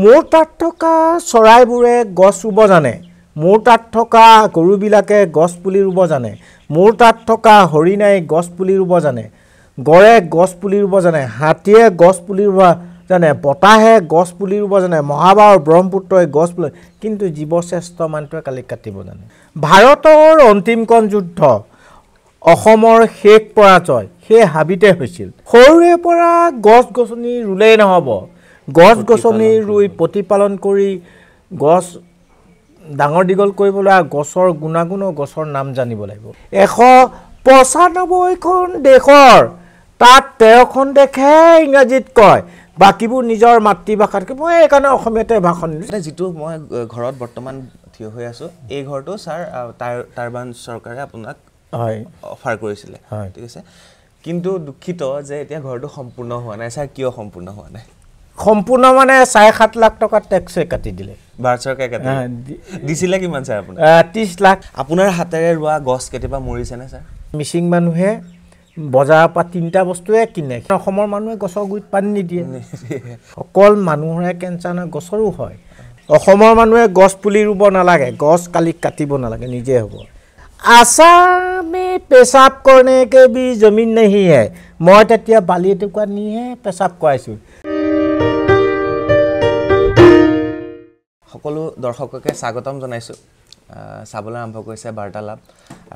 মোৰ তাত থকা চৰাইবোৰে গছ ৰুব জানে মোৰ তাত থকা গৰুবিলাকে গছ পুলি ৰুব জানে মোৰ তাত থকা হৰিণাই গছ পুলি ৰুব জানে গড়ে পুলি ৰুব জানে হাতীয়ে গছ পুলি ৰুব জানে বতাহে গছ পুলি ৰুব জানে মহাবাহৰ ব্ৰহ্মপুত্ৰই গছ পুলি কিন্তু জীৱশ্ৰেষ্ঠ মানুহটোৱে কালি কাটিব জানে ভাৰতৰ অন্তিমকণ যুদ্ধ অসমৰ শেষ পৰাজয় সেই হাবিতে হৈছিল সৰুৰে পৰা গছ গছনি ৰুলেই নহ'ব গছ গছনি ৰুই প্ৰতিপালন কৰি গছ ডাঙৰ দীঘল কৰিবলৈ গছৰ গুণাগুণ গছৰ নাম জানিব লাগিব এশ পঁচানব্বৈখন দেশৰ তাত তেৰখন দেশে ইংৰাজীত কয় বাকীবোৰ নিজৰ মাতৃভাষাতকৈ মই সেইকাৰণে অসমীয়াতে ভাষণ দিছোঁ যিটো মই ঘৰত বৰ্তমান থিয় হৈ আছোঁ এই ঘৰটো ছাৰ তাৰ তাৰবান চৰকাৰে আপোনাক হয় অফাৰ কৰিছিলে হয় ঠিক আছে কিন্তু দুখিত যে এতিয়া ঘৰটো সম্পূৰ্ণ হোৱা নাই ছাৰ কিয় সম্পূৰ্ণ হোৱা নাই সম্পূৰ্ণ মানে চাৰে সাত লাখ টকা টেক্সে কাটি দিলে দিছিলে কিমান লাখ আপোনাৰ হাতেৰে ৰোৱা গছ কেতিয়াবা মৰিছেনে ছাৰ মিচিং মানুহে বজাৰৰ পৰা তিনিটা বস্তুৱে কিনে অসমৰ মানুহে গছৰ গুৰিত পানী নিদিয়ে অকল মানুহৰে কেঞ্চাৰ নহয় গছৰো হয় অসমৰ মানুহে গছ পুলি ৰুব নালাগে গছ কালি কাটিব নালাগে নিজে হ'ব আচামে পেচাব কৰ্ণেকে বি জমিন নেহিয়ে মই তেতিয়া বালি এটুকুৰা নিহে পেচাব কৰাইছোঁ সকলো দৰ্শককে স্বাগতম জনাইছোঁ চাবলৈ আৰম্ভ কৰিছে বাৰ্তালাপ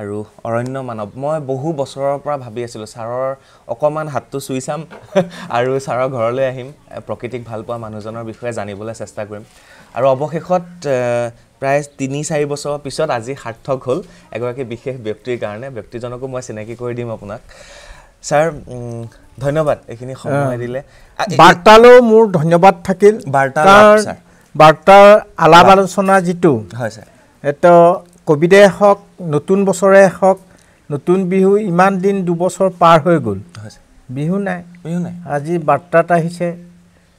আৰু অৰণ্য মানৱ মই বহু বছৰৰ পৰা ভাবি আছিলোঁ ছাৰৰ অকণমান হাতটো চুই চাম আৰু ছাৰৰ ঘৰলৈ আহিম প্ৰকৃতিক ভাল পোৱা মানুহজনৰ বিষয়ে জানিবলৈ চেষ্টা কৰিম আৰু অৱশেষত প্ৰায় তিনি চাৰি বছৰৰ পিছত আজি সাৰ্থক হ'ল এগৰাকী বিশেষ ব্যক্তিৰ কাৰণে ব্যক্তিজনকো মই চিনাকি কৰি দিম আপোনাক ছাৰ ধন্যবাদ এইখিনি সময় দিলে বাৰ্তালৈ মোৰ ধন্যবাদ থাকিল বাৰ্তালাপ ছাৰ বাৰ্তাৰ আলাপ আলোচনা যিটো এইটো কোভিডে হওক নতুন বছৰে হওক নতুন বিহু ইমান দিন দুবছৰ পাৰ হৈ গ'ল বিহু নাই বিহু নাই আজি বাৰ্তাত আহিছে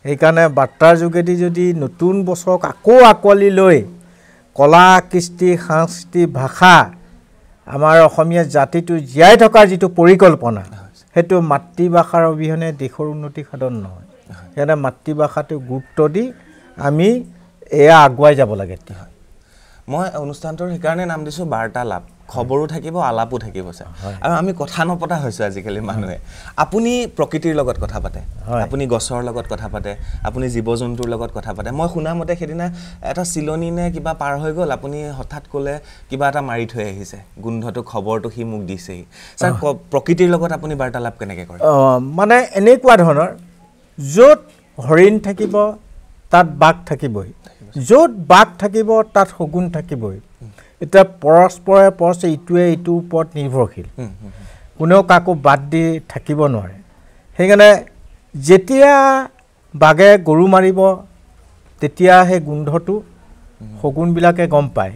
সেইকাৰণে বাৰ্তাৰ যোগেদি যদি নতুন বছৰক আকৌ আঁকোৱালি লৈ কলা কৃষ্টি সাংস্কৃতিক ভাষা আমাৰ অসমীয়া জাতিটো জীয়াই থকাৰ যিটো পৰিকল্পনা সেইটো মাতৃভাষাৰ অবিহনে দেশৰ উন্নতি সাধন নহয় সেইকাৰণে মাতৃভাষাটো গুৰুত্ব দি আমি এয়া আগুৱাই যাব লাগে কি হয় মই অনুষ্ঠানটোৰ সেইকাৰণে নাম দিছোঁ বাৰ্তালাপ খবৰো থাকিব আলাপো থাকিব ছাৰ আৰু আমি কথা নপতা হৈছোঁ আজিকালি মানুহে আপুনি প্ৰকৃতিৰ লগত কথা পাতে আপুনি গছৰ লগত কথা পাতে আপুনি জীৱ জন্তুৰ লগত কথা পাতে মই শুনা মতে সেইদিনা এটা চিলনী নে কিবা পাৰ হৈ গ'ল আপুনি হঠাৎ ক'লে কিবা এটা মাৰি থৈ আহিছে গোন্ধটো খবৰটো সি মোক দিছেহি ছাৰ প্ৰকৃতিৰ লগত আপুনি বাৰ্তালাপ কেনেকৈ কৰে মানে এনেকুৱা ধৰণৰ য'ত হৰিণ থাকিব তাত বাঘ থাকিবই য'ত বাঘ থাকিব তাত সগুণ থাকিবই এতিয়া পৰস্পৰে পৰস্পৰে ইটোৱে ইটোৰ ওপৰত নিৰ্ভৰশীল কোনেও কাকো বাদ দি থাকিব নোৱাৰে সেইকাৰণে যেতিয়া বাঘে গৰু মাৰিব তেতিয়া সেই গোন্ধটো সগুণবিলাকে গম পায়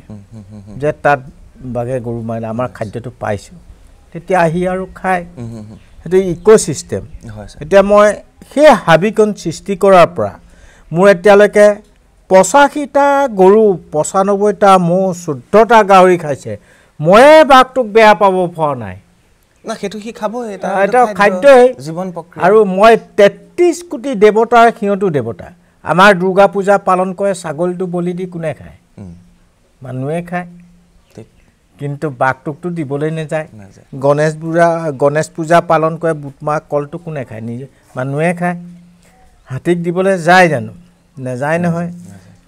যে তাত বাঘে গৰু মাৰিলে আমাৰ খাদ্যটো পাইছোঁ তেতিয়া আহি আৰু খায় সেইটো ইক' চিষ্টেম এতিয়া মই সেই হাবিকণ সৃষ্টি কৰাৰ পৰা মোৰ এতিয়ালৈকে পঁচাশীটা গৰু পঁচানব্বৈটা ম'হ চৈধ্যটা গাহৰি খাইছে ময়ে বাঘটোক বেয়া পাব পৰা নাই সেইটো সি খাব এটা খাদ্যই জীৱন প্ৰক্ৰিয়া আৰু মই তেত্ৰিছ কোটি দেৱতাৰ সিহঁতো দেৱতা আমাৰ দুৰ্গা পূজা পালন কৰে ছাগলীটো বলি দি কোনে খায় মানুহে খায় কিন্তু বাঘটোকটো দিবলৈ নাযায় গণেশ পূজা গণেশ পূজা পালন কৰে বুটমাহ কলটো কোনে খায় নিজে মানুহে খায় হাতীক দিবলৈ যায় জানো নাযায় নহয়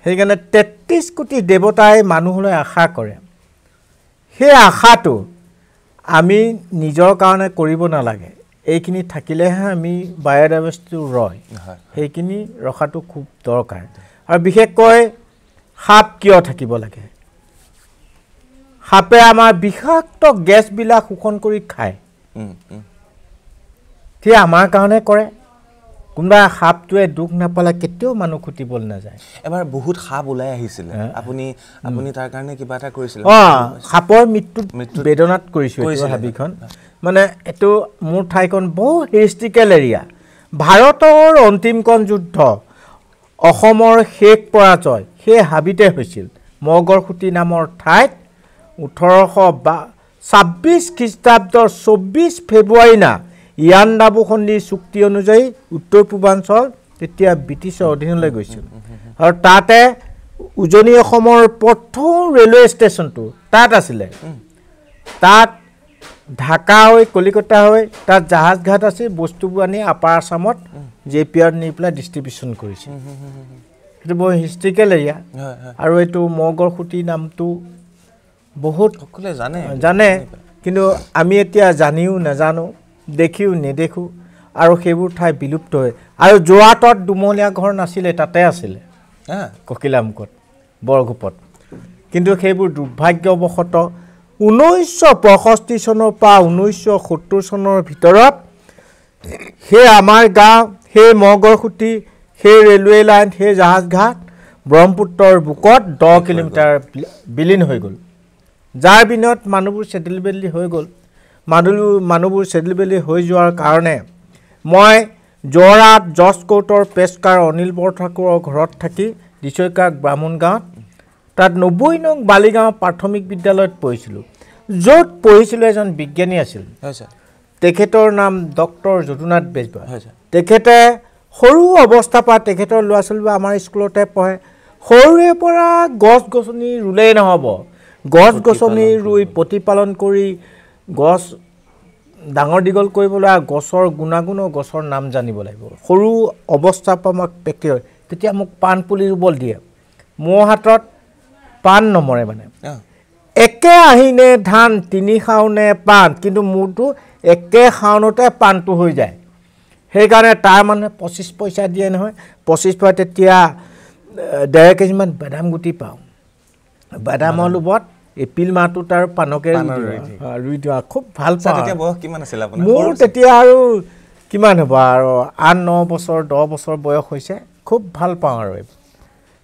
সেইকাৰণে তেত্ৰিছ কোটি দেৱতাই মানুহলৈ আশা কৰে সেই আশাটো আমি নিজৰ কাৰণে কৰিব নালাগে এইখিনি থাকিলেহে আমি বায়'ডাইভাৰ্চিটো ৰয় সেইখিনি ৰখাটো খুব দৰকাৰ আৰু বিশেষকৈ সাপ কিয় থাকিব লাগে সাপে আমাৰ বিষাক্ত গেছবিলাক শোষণ কৰি খায় সি আমাৰ কাৰণে কৰে কোনোবা সাপটোৱে দুখ নাপালে কেতিয়াও মানুহ খুটিবলৈ নাযায় এবাৰ বহুত সাপ ওলাই আহিছিলে আপুনি আপুনি তাৰ কাৰণে কিবা এটা কৰিছিল অঁ সাপৰ মৃত্যু বেদনাত কৰিছোঁ হাবিখন মানে এইটো মোৰ ঠাইখন বহু হিষ্ট্ৰিকেল এৰিয়া ভাৰতৰ অন্তিমকণ যুদ্ধ অসমৰ শেষ পৰাজয় সেই হাবিতে হৈছিল মগৰ খুটি নামৰ ঠাইত ওঠৰশ বা ছাব্বিছ খ্ৰীষ্টাব্দৰ চৌব্বিছ ফেব্ৰুৱাৰী না ইয়ান ডাবু সন্ধি চুক্তি অনুযায়ী উত্তৰ পূৰ্বাঞ্চল তেতিয়া ব্ৰিটিছৰ অধীনলৈ গৈছিল আৰু তাতে উজনি অসমৰ প্ৰথম ৰেলৱে ষ্টেচনটো তাত আছিলে তাত ঢাকা হৈ কলিকতা হৈ তাত জাহাজ ঘাট আছিল বস্তুবোৰ আনি আপাৰ আছামত জে পি আৰ নি পেলাই ডিষ্ট্ৰিবিউচন কৰিছে সেইটো বৰ হিষ্ট্ৰিকেল এৰিয়া আৰু এইটো মগৰ সুঁতি নামটো বহুত সকলোৱে জানে জানে কিন্তু আমি এতিয়া জানিও নাজানো দেখিও নেদেখোঁ আৰু সেইবোৰ ঠাই বিলুপ্ত হয় আৰু যোৱা তত দুমলীয়া ঘৰ নাছিলে তাতে আছিলে হা ককিলামুখত বৰগোপত কিন্তু সেইবোৰ দুৰ্ভাগ্যৱশতঃ ঊনৈছশ পঁয়ষষ্ঠি চনৰ পৰা ঊনৈছশ সত্তৰ চনৰ ভিতৰত সেই আমাৰ গাঁও সেই মগৰ সুঁতি সেই ৰেলৱে লাইন সেই জাহাজঘাট ব্ৰহ্মপুত্ৰৰ বুকত দহ কিলোমিটাৰ বিলীন হৈ গ'ল যাৰ বিনত মানুহবোৰ চেটেল বেদেলি হৈ গ'ল মানুহ মানুহবোৰ চেদলিবেলি হৈ যোৱাৰ কাৰণে মই যোৰহাট জজ কোৰ্টৰ পেচকাৰ অনিল বৰঠাকুৰৰ ঘৰত থাকি দিছৈকা ব্ৰাহ্মণ গাঁৱত তাত নব্বৈ নং বালিগাঁও প্ৰাথমিক বিদ্যালয়ত পঢ়িছিলোঁ য'ত পঢ়িছিলোঁ এজন বিজ্ঞানী আছিল তেখেতৰ নাম ডক্টৰ যদুনাথ বেজবৰুৱা তেখেতে সৰু অৱস্থাৰ পৰা তেখেতৰ ল'ৰা ছোৱালীবোৰ আমাৰ স্কুলতে পঢ়ে সৰুৰে পৰা গছ গছনি ৰুলেই নহ'ব গছ গছনি ৰুই প্ৰতিপালন কৰি গছ ডাঙৰ দীঘল কৰিবলৈ গছৰ গুণাগুণৰ গছৰ নাম জানিব লাগিব সৰু অৱস্থাৰ পৰা মই পেকে তেতিয়া মোক পাণ পুলি ৰুবলৈ দিয়ে মোৰ হাতত পাণ নমৰে মানে একে আহি নে ধান তিনি শাওনে পাণ কিন্তু মোৰটো একে শাওনতে পাণটো হৈ যায় সেইকাৰণে তাৰ মানুহে পঁচিছ পইচা দিয়ে নহয় পঁচিছ পইচা তেতিয়া ডেৰ কেজিমান বাদাম গুটি পাওঁ বাদামৰ লোভত এপ্ৰিল মাহটো তাৰ পানকে ৰুই দিওঁ খুব ভাল পাওঁ মোৰ তেতিয়া আৰু কিমান হ'ব আৰু আঠ ন বছৰ দহ বছৰ বয়স হৈছে খুব ভাল পাওঁ আৰু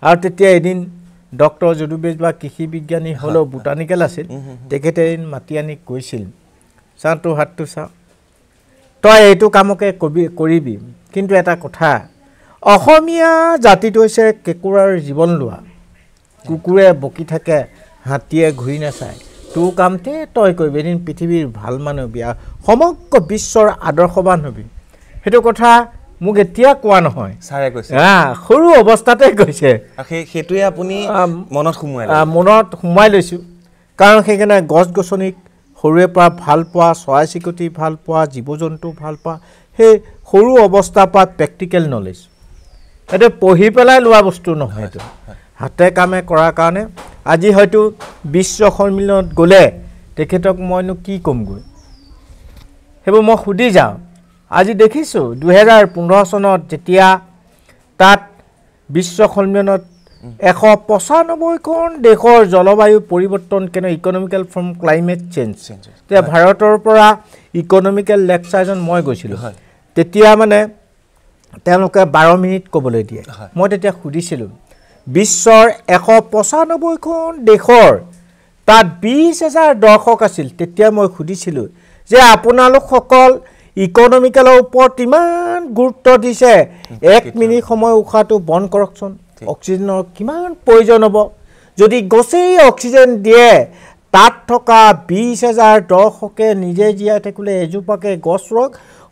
আৰু তেতিয়া এদিন ডক্টৰ যদুবেজ বা কৃষি বিজ্ঞানী হ'লেও বুটানিকেল আছিল তেখেতে এদিন মাতি আনি কৈছিল চা তোৰ হাতটো চা তই এইটো কামকে কবি কৰিবি কিন্তু এটা কথা অসমীয়া জাতিটো হৈছে কেঁকুৰাৰ জীৱন লোৱা কুকুৰে বকি থাকে হাতীয়ে ঘূৰি নাচায় তো কামতে তই কৰিবি এদিন পৃথিৱীৰ ভাল মানুহ বিয়া সমগ্ৰ বিশ্বৰ আদৰ্শবান হবি সেইটো কথা মোক এতিয়া কোৱা নহয় ছাৰে কৈছে হা সৰু অৱস্থাতে কৈছে সেইটোৱে আপুনি মনত সোমোৱাই মনত সোমাই লৈছোঁ কাৰণ সেইকাৰণে গছ গছনিক সৰুৰে পৰা ভাল পোৱা চৰাই চিৰিকটি ভাল পোৱা জীৱ জন্তু ভাল পোৱা সেই সৰু অৱস্থাৰ পৰা প্ৰেক্টিকেল নলেজ সেইটো পঢ়ি পেলাই লোৱা বস্তু নহয় এইটো হাতে কামে কৰাৰ কাৰণে আজি হয়তো বিশ্ব সন্মিলনত গ'লে তেখেতক মইনো কি ক'মগৈ সেইবোৰ মই সুধি যাওঁ আজি দেখিছোঁ দুহেজাৰ পোন্ধৰ চনত যেতিয়া তাত বিশ্ব সন্মিলনত এশ পঁচানব্বৈখন দেশৰ জলবায়ু পৰিৱৰ্তন can economical from climate change তেতিয়া ভাৰতৰ পৰা ইকনমিকেল লেকচাৰজন মই গৈছিলোঁ তেতিয়া মানে তেওঁলোকে বাৰ মিনিট ক'বলৈ দিয়ে মই তেতিয়া সুধিছিলোঁ বিশ্বৰ এশ পঁচানব্বৈখন দেশৰ তাত বিশ হেজাৰ দৰ্শক আছিল তেতিয়া মই সুধিছিলোঁ যে আপোনালোকসকল ইকনমিকেলৰ ওপৰত ইমান গুৰুত্ব দিছে এক মিনিট সময় উশাহটো বন্ধ কৰকচোন অক্সিজেনৰ কিমান প্ৰয়োজন হ'ব যদি গছেই অক্সিজেন দিয়ে তাত থকা বিশ হেজাৰ দৰ্শকে নিজে জীয়াই থাকিলে এজোপাকে গছ ৰক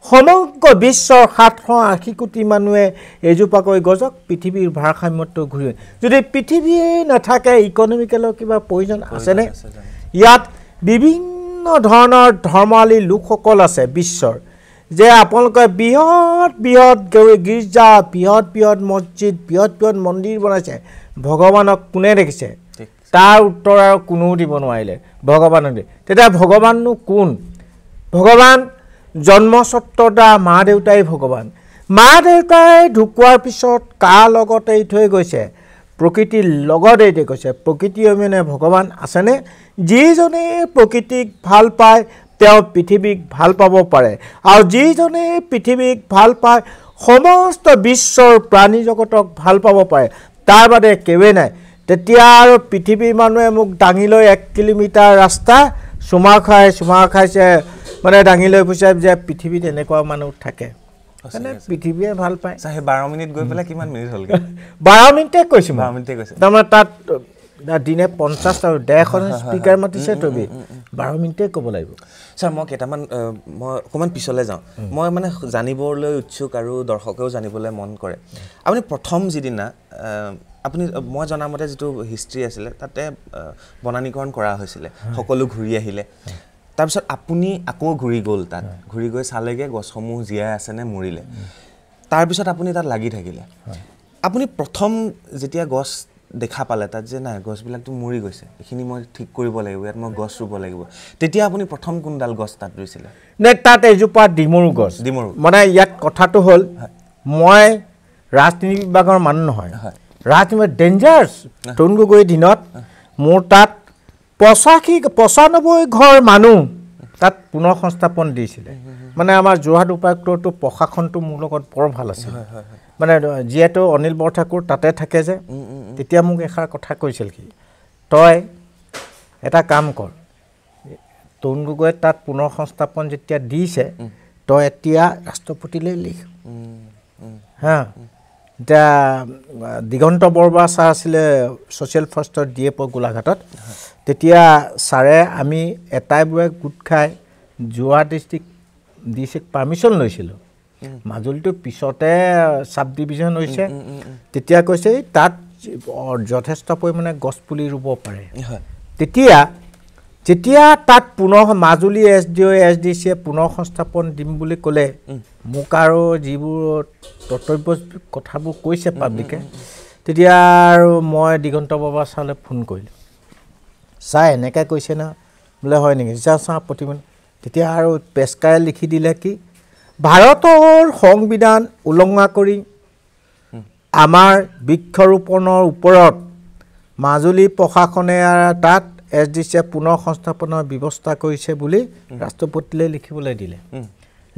সমগ্ৰ বিশ্বৰ সাতশ আশী কোটি মানুহে এজোপাকৈ গজক পৃথিৱীৰ ভাৰসাম্যটো ঘূৰি যদি পৃথিৱীয়ে নাথাকে ইকনমিকেলৰ কিবা প্ৰয়োজন আছেনে ইয়াত বিভিন্ন ধৰণৰ ধৰ্মালী লোকসকল আছে বিশ্বৰ যে আপোনালোকে বৃহৎ বৃহৎ গীৰ্জা বৃহৎ বৃহৎ মছজিদ বৃহৎ বৃহৎ মন্দিৰ বনাইছে ভগৱানক কোনে দেখিছে তাৰ উত্তৰ আৰু কোনেও দিব নোৱাৰিলে ভগৱানক তেতিয়া ভগৱাননো কোন ভগৱান জন্মসত্তদা মা দেউতাই ভগৱান মা দেউতাই ঢুকোৱাৰ পিছত কাৰ লগতেই থৈ গৈছে প্ৰকৃতিৰ লগতেই থৈ গৈছে প্ৰকৃতি অবিহনে ভগৱান আছেনে যিজনে প্ৰকৃতিক ভাল পায় তেওঁ পৃথিৱীক ভাল পাব পাৰে আৰু যিজনে পৃথিৱীক ভাল পায় সমস্ত বিশ্বৰ প্ৰাণী জগতক ভাল পাব পাৰে তাৰ বাদে কেৱেই নাই তেতিয়া আৰু পৃথিৱীৰ মানুহে মোক দাঙি লৈ এক কিলোমিটাৰ ৰাস্তা চুমা খাই চুমা খাইছে মানে দাঙি লৈ ফুচে যে পৃথিৱীত এনেকুৱা মানুহ থাকে পৃথিৱীয়ে ভাল পায় সেই বাৰ মিনিট গৈ পেলাই কিমান মিনিট হ'লগৈ বাৰ মিনিটে কৈছোঁ বাৰ মিনিটে কৈছোঁ তাৰমানে তাত দিনে পঞ্চাছ আৰু ডেৰখন স্পীকাৰ মাতিছে তুমি বাৰ মিনিটে ক'ব লাগিব ছাৰ মই কেইটামান মই অকণমান পিছলৈ যাওঁ মই মানে জানিবলৈ উৎসুক আৰু দৰ্শকেও জানিবলৈ মন কৰে আপুনি প্ৰথম যিদিনা আপুনি মই জনামতে যিটো হিষ্ট্ৰি আছিলে তাতে বনানীকৰণ কৰা হৈছিলে সকলো ঘূৰি আহিলে তাৰপিছত আপুনি আকৌ ঘূৰি গ'ল তাত ঘূৰি গৈ চালেগৈ গছসমূহ জীয়াই আছেনে মৰিলে তাৰপিছত আপুনি তাত লাগি থাকিলে আপুনি প্ৰথম যেতিয়া গছ দেখা পালে তাত যে নাই গছবিলাকতো মৰি গৈছে এইখিনি মই ঠিক কৰিব লাগিব ইয়াত মই গছ ৰুব লাগিব তেতিয়া আপুনি প্ৰথম কোনডাল গছ তাত ৰুইছিলে নে তাত এজোপা ডিমৰু গছ ডিমৰু মানে ইয়াত কথাটো হ'ল মই ৰাজনীতি বিভাগৰ মানুহ নহয় ৰাজনীতি ডেঞ্জাৰছ তৰুণ গগৈৰ দিনত মোৰ তাত পঁচাশী পঁচানব্বৈ ঘৰ মানুহ তাত পুনৰ সংস্থাপন দিছিলে মানে আমাৰ যোৰহাট উপায়ুক্তটো প্ৰশাসনটো মোৰ লগত বৰ ভাল আছিল মানে যিহেতু অনিল বৰঠাকুৰ তাতে থাকে যে তেতিয়া মোক এষাৰ কথা কৈছিল কি তই এটা কাম কৰ তৰুণ গগৈয়ে তাত পুনৰ সংস্থাপন যেতিয়া দিছে তই এতিয়া ৰাষ্ট্ৰপতিলৈ লিখ হা এতিয়া দিগন্ত বৰবা ছাৰ আছিলে ছ'চিয়েল ফাৰ্ষ্টৰ ডি এ পোলাঘাটত তেতিয়া ছাৰে আমি এটাই বোৰে গোট খাই যোৱা ডিষ্ট্ৰিক্ট ডিষ্ট্ৰিক্ট পাৰ্মিশ্যন লৈছিলোঁ মাজুলীটো পিছতে চাব ডিভিজন হৈছে তেতিয়া কৈছে তাত যথেষ্ট পৰিমাণে গছপুলি ৰুব পাৰে তেতিয়া যেতিয়া তাত পুনৰ Majuli S D O' S D চিয়ে পুনৰ সংস্থাপন দিম বুলি ক'লে মোক আৰু যিবোৰ কৰ্তব্য কথাবোৰ কৈছে পাব্লিকে তেতিয়া আৰু মই দিগন্ত বাবা ছাৰলৈ ফোন কৰিলোঁ চাই এনেকৈ কৈছে ন বোলে হয় নেকি যা চা প্ৰতিবেদন তেতিয়া আৰু পেচকাৰে লিখি দিলে কি ভাৰতৰ সংবিধান উলংঘা কৰি আমাৰ বৃক্ষৰোপণৰ ওপৰত মাজুলী প্ৰশাসনে তাত এছ ডি চিয়ে পুনৰ সংস্থাপনৰ ব্যৱস্থা কৰিছে বুলি ৰাষ্ট্ৰপতিলৈ লিখিবলৈ দিলে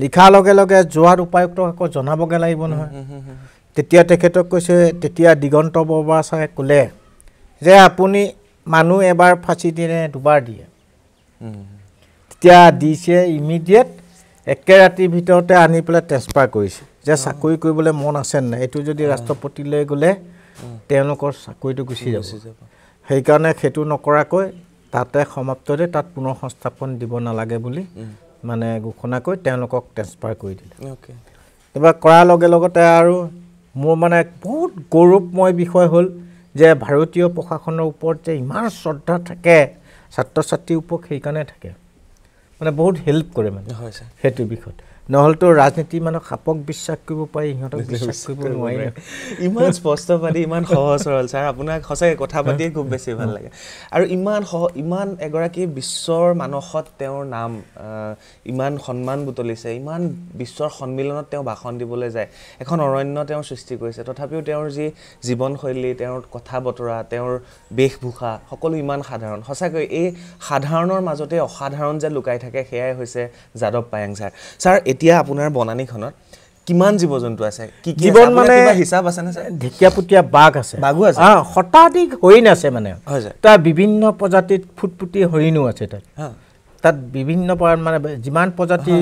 লিখাৰ লগে লগে যোৱাত উপায়ুক্তক আকৌ জনাবগৈ লাগিব নহয় তেতিয়া তেখেতক কৈছে তেতিয়া দিগন্ত বৰবা ছাৰে ক'লে যে আপুনি মানুহ এবাৰ ফাঁচি দিনে দুবাৰ দিয়ে তেতিয়া ডি চিয়ে ইমিডিয়েট একে ৰাতিৰ ভিতৰতে আনি পেলাই ট্ৰেন্সফাৰ কৰিছে যে চাকৰি কৰিবলৈ মন আছে নাই এইটো যদি ৰাষ্ট্ৰপতিলৈ গ'লে তেওঁলোকৰ চাকৰিটো গুচি যাব সেইকাৰণে সেইটো নকৰাকৈ তাতে সমাপ্ততে তাত পুনৰ সংস্থাপন দিব নালাগে বুলি মানে ঘোষণা কৰি তেওঁলোকক ট্ৰেন্সফাৰ কৰি দিলে তাৰপৰা কৰাৰ লগে লগতে আৰু মোৰ মানে বহুত গৌৰৱময় বিষয় হ'ল যে ভাৰতীয় প্ৰশাসনৰ ওপৰত যে ইমান শ্ৰদ্ধা থাকে ছাত্ৰ ছাত্ৰীৰ ওপৰত সেইকাৰণে থাকে মানে বহুত হেল্প কৰে মানে হয় ছাৰ সেইটো বিষয়ত নহলেতো ৰাজনীতি মানুহ সাপক বিশ্বাস কৰিব পাৰি সিহঁতক বিশ্বাস কৰিব নোৱাৰি ইমান স্পষ্ট পাতি ইমান সহজ সৰল ছাৰ আপোনাক সঁচাকৈ কথা পাতিয়ে খুব বেছি ভাল লাগে আৰু ইমান সহ ইমান এগৰাকী বিশ্বৰ মানসত তেওঁৰ নাম ইমান সন্মান বুটলিছে ইমান বিশ্বৰ সন্মিলনত তেওঁ ভাষণ দিবলৈ যায় এখন অৰণ্য তেওঁৰ সৃষ্টি কৰিছে তথাপিও তেওঁৰ যি জীৱনশৈলী তেওঁৰ কথা বতৰা তেওঁৰ বেশভূষা সকলো ইমান সাধাৰণ সঁচাকৈ এই সাধাৰণৰ মাজতে অসাধাৰণ যে লুকাই থাকে সেয়াই হৈছে যাদৱ পায়েং ছাৰ ছাৰ এতিয়া আপোনাৰ বনানীখনত কিমান জীৱ জন্তু আছে কি জীৱন মানে হিচাপ আছে নে ঢেকীয়া পুতীয়া বাঘ আছে বাঘো আছে অঁ শতাধিক হৰিণ আছে মানে তাৰ বিভিন্ন প্ৰজাতিত ফুটপুটি হৰিণো আছে তাত তাত বিভিন্ন মানে যিমান প্ৰজাতি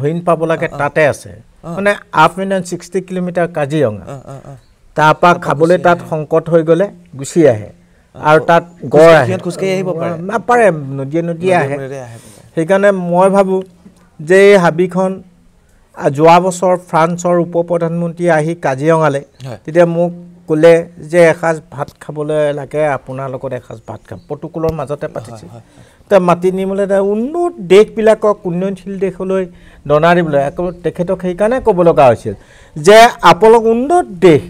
হৰিণ পাব লাগে তাতে আছে মানে আপ মিন ছিক্সটি কিলোমিটাৰ কাজিৰঙা তাৰপৰা খাবলৈ তাত সংকট হৈ গ'লে গুচি আহে আৰু তাত গড় আহে খোজকাঢ়ি আহিব পাৰে নাপাৰে নদীয়ে নদীয়ে আহে সেইকাৰণে মই ভাবোঁ যে এই হাবিখন যোৱা বছৰ ফ্ৰান্সৰ উপ প্ৰধানমন্ত্ৰী আহি কাজিৰঙালৈ তেতিয়া মোক ক'লে যে এসাঁজ ভাত খাবলৈ লাগে আপোনাৰ লগত এসাঁজ ভাত খাম পটুকুলৰ মাজতে পাতিছিল তে মাতি নিবলৈ উন্নত দেশবিলাকক উন্নয়নশীল দেশলৈ দনা দিবলৈ তেখেতক সেইকাৰণে ক'ব লগা হৈছিল যে আপোনালোক উন্নত দেশ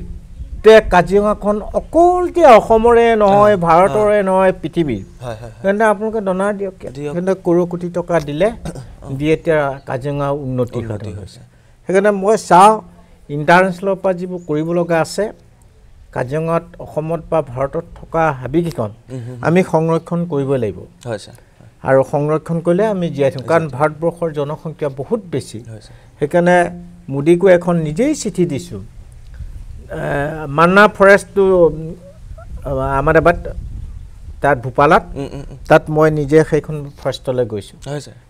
গোটেই কাজিৰঙাখন অকল এতিয়া অসমৰে নহয় ভাৰতৰে নহয় পৃথিৱীৰ সেইকাৰণে আপোনালোকে ডনাৰ দিয়ক সেইকাৰণে কৰোৰ কোটি টকা দিলে দি এতিয়া কাজিৰঙা উন্নতি হৈছে সেইকাৰণে মই চাওঁ ইণ্টাৰনেশ্যনেলৰ পৰা যিবোৰ কৰিব লগা আছে কাজিৰঙাত অসমত বা ভাৰতত থকা হাবিকেইখন আমি সংৰক্ষণ কৰিবই লাগিব আৰু সংৰক্ষণ কৰিলে আমি জীয়াই থাকোঁ কাৰণ ভাৰতবৰ্ষৰ জনসংখ্যা বহুত বেছি সেইকাৰণে মোদীকো এখন নিজেই চিঠি দিছোঁ মান্না ফৰেষ্টটো আমাৰ এবাৰ তাত ভূপালত তাত মই নিজে সেইখন ফৰেষ্টলৈ গৈছোঁ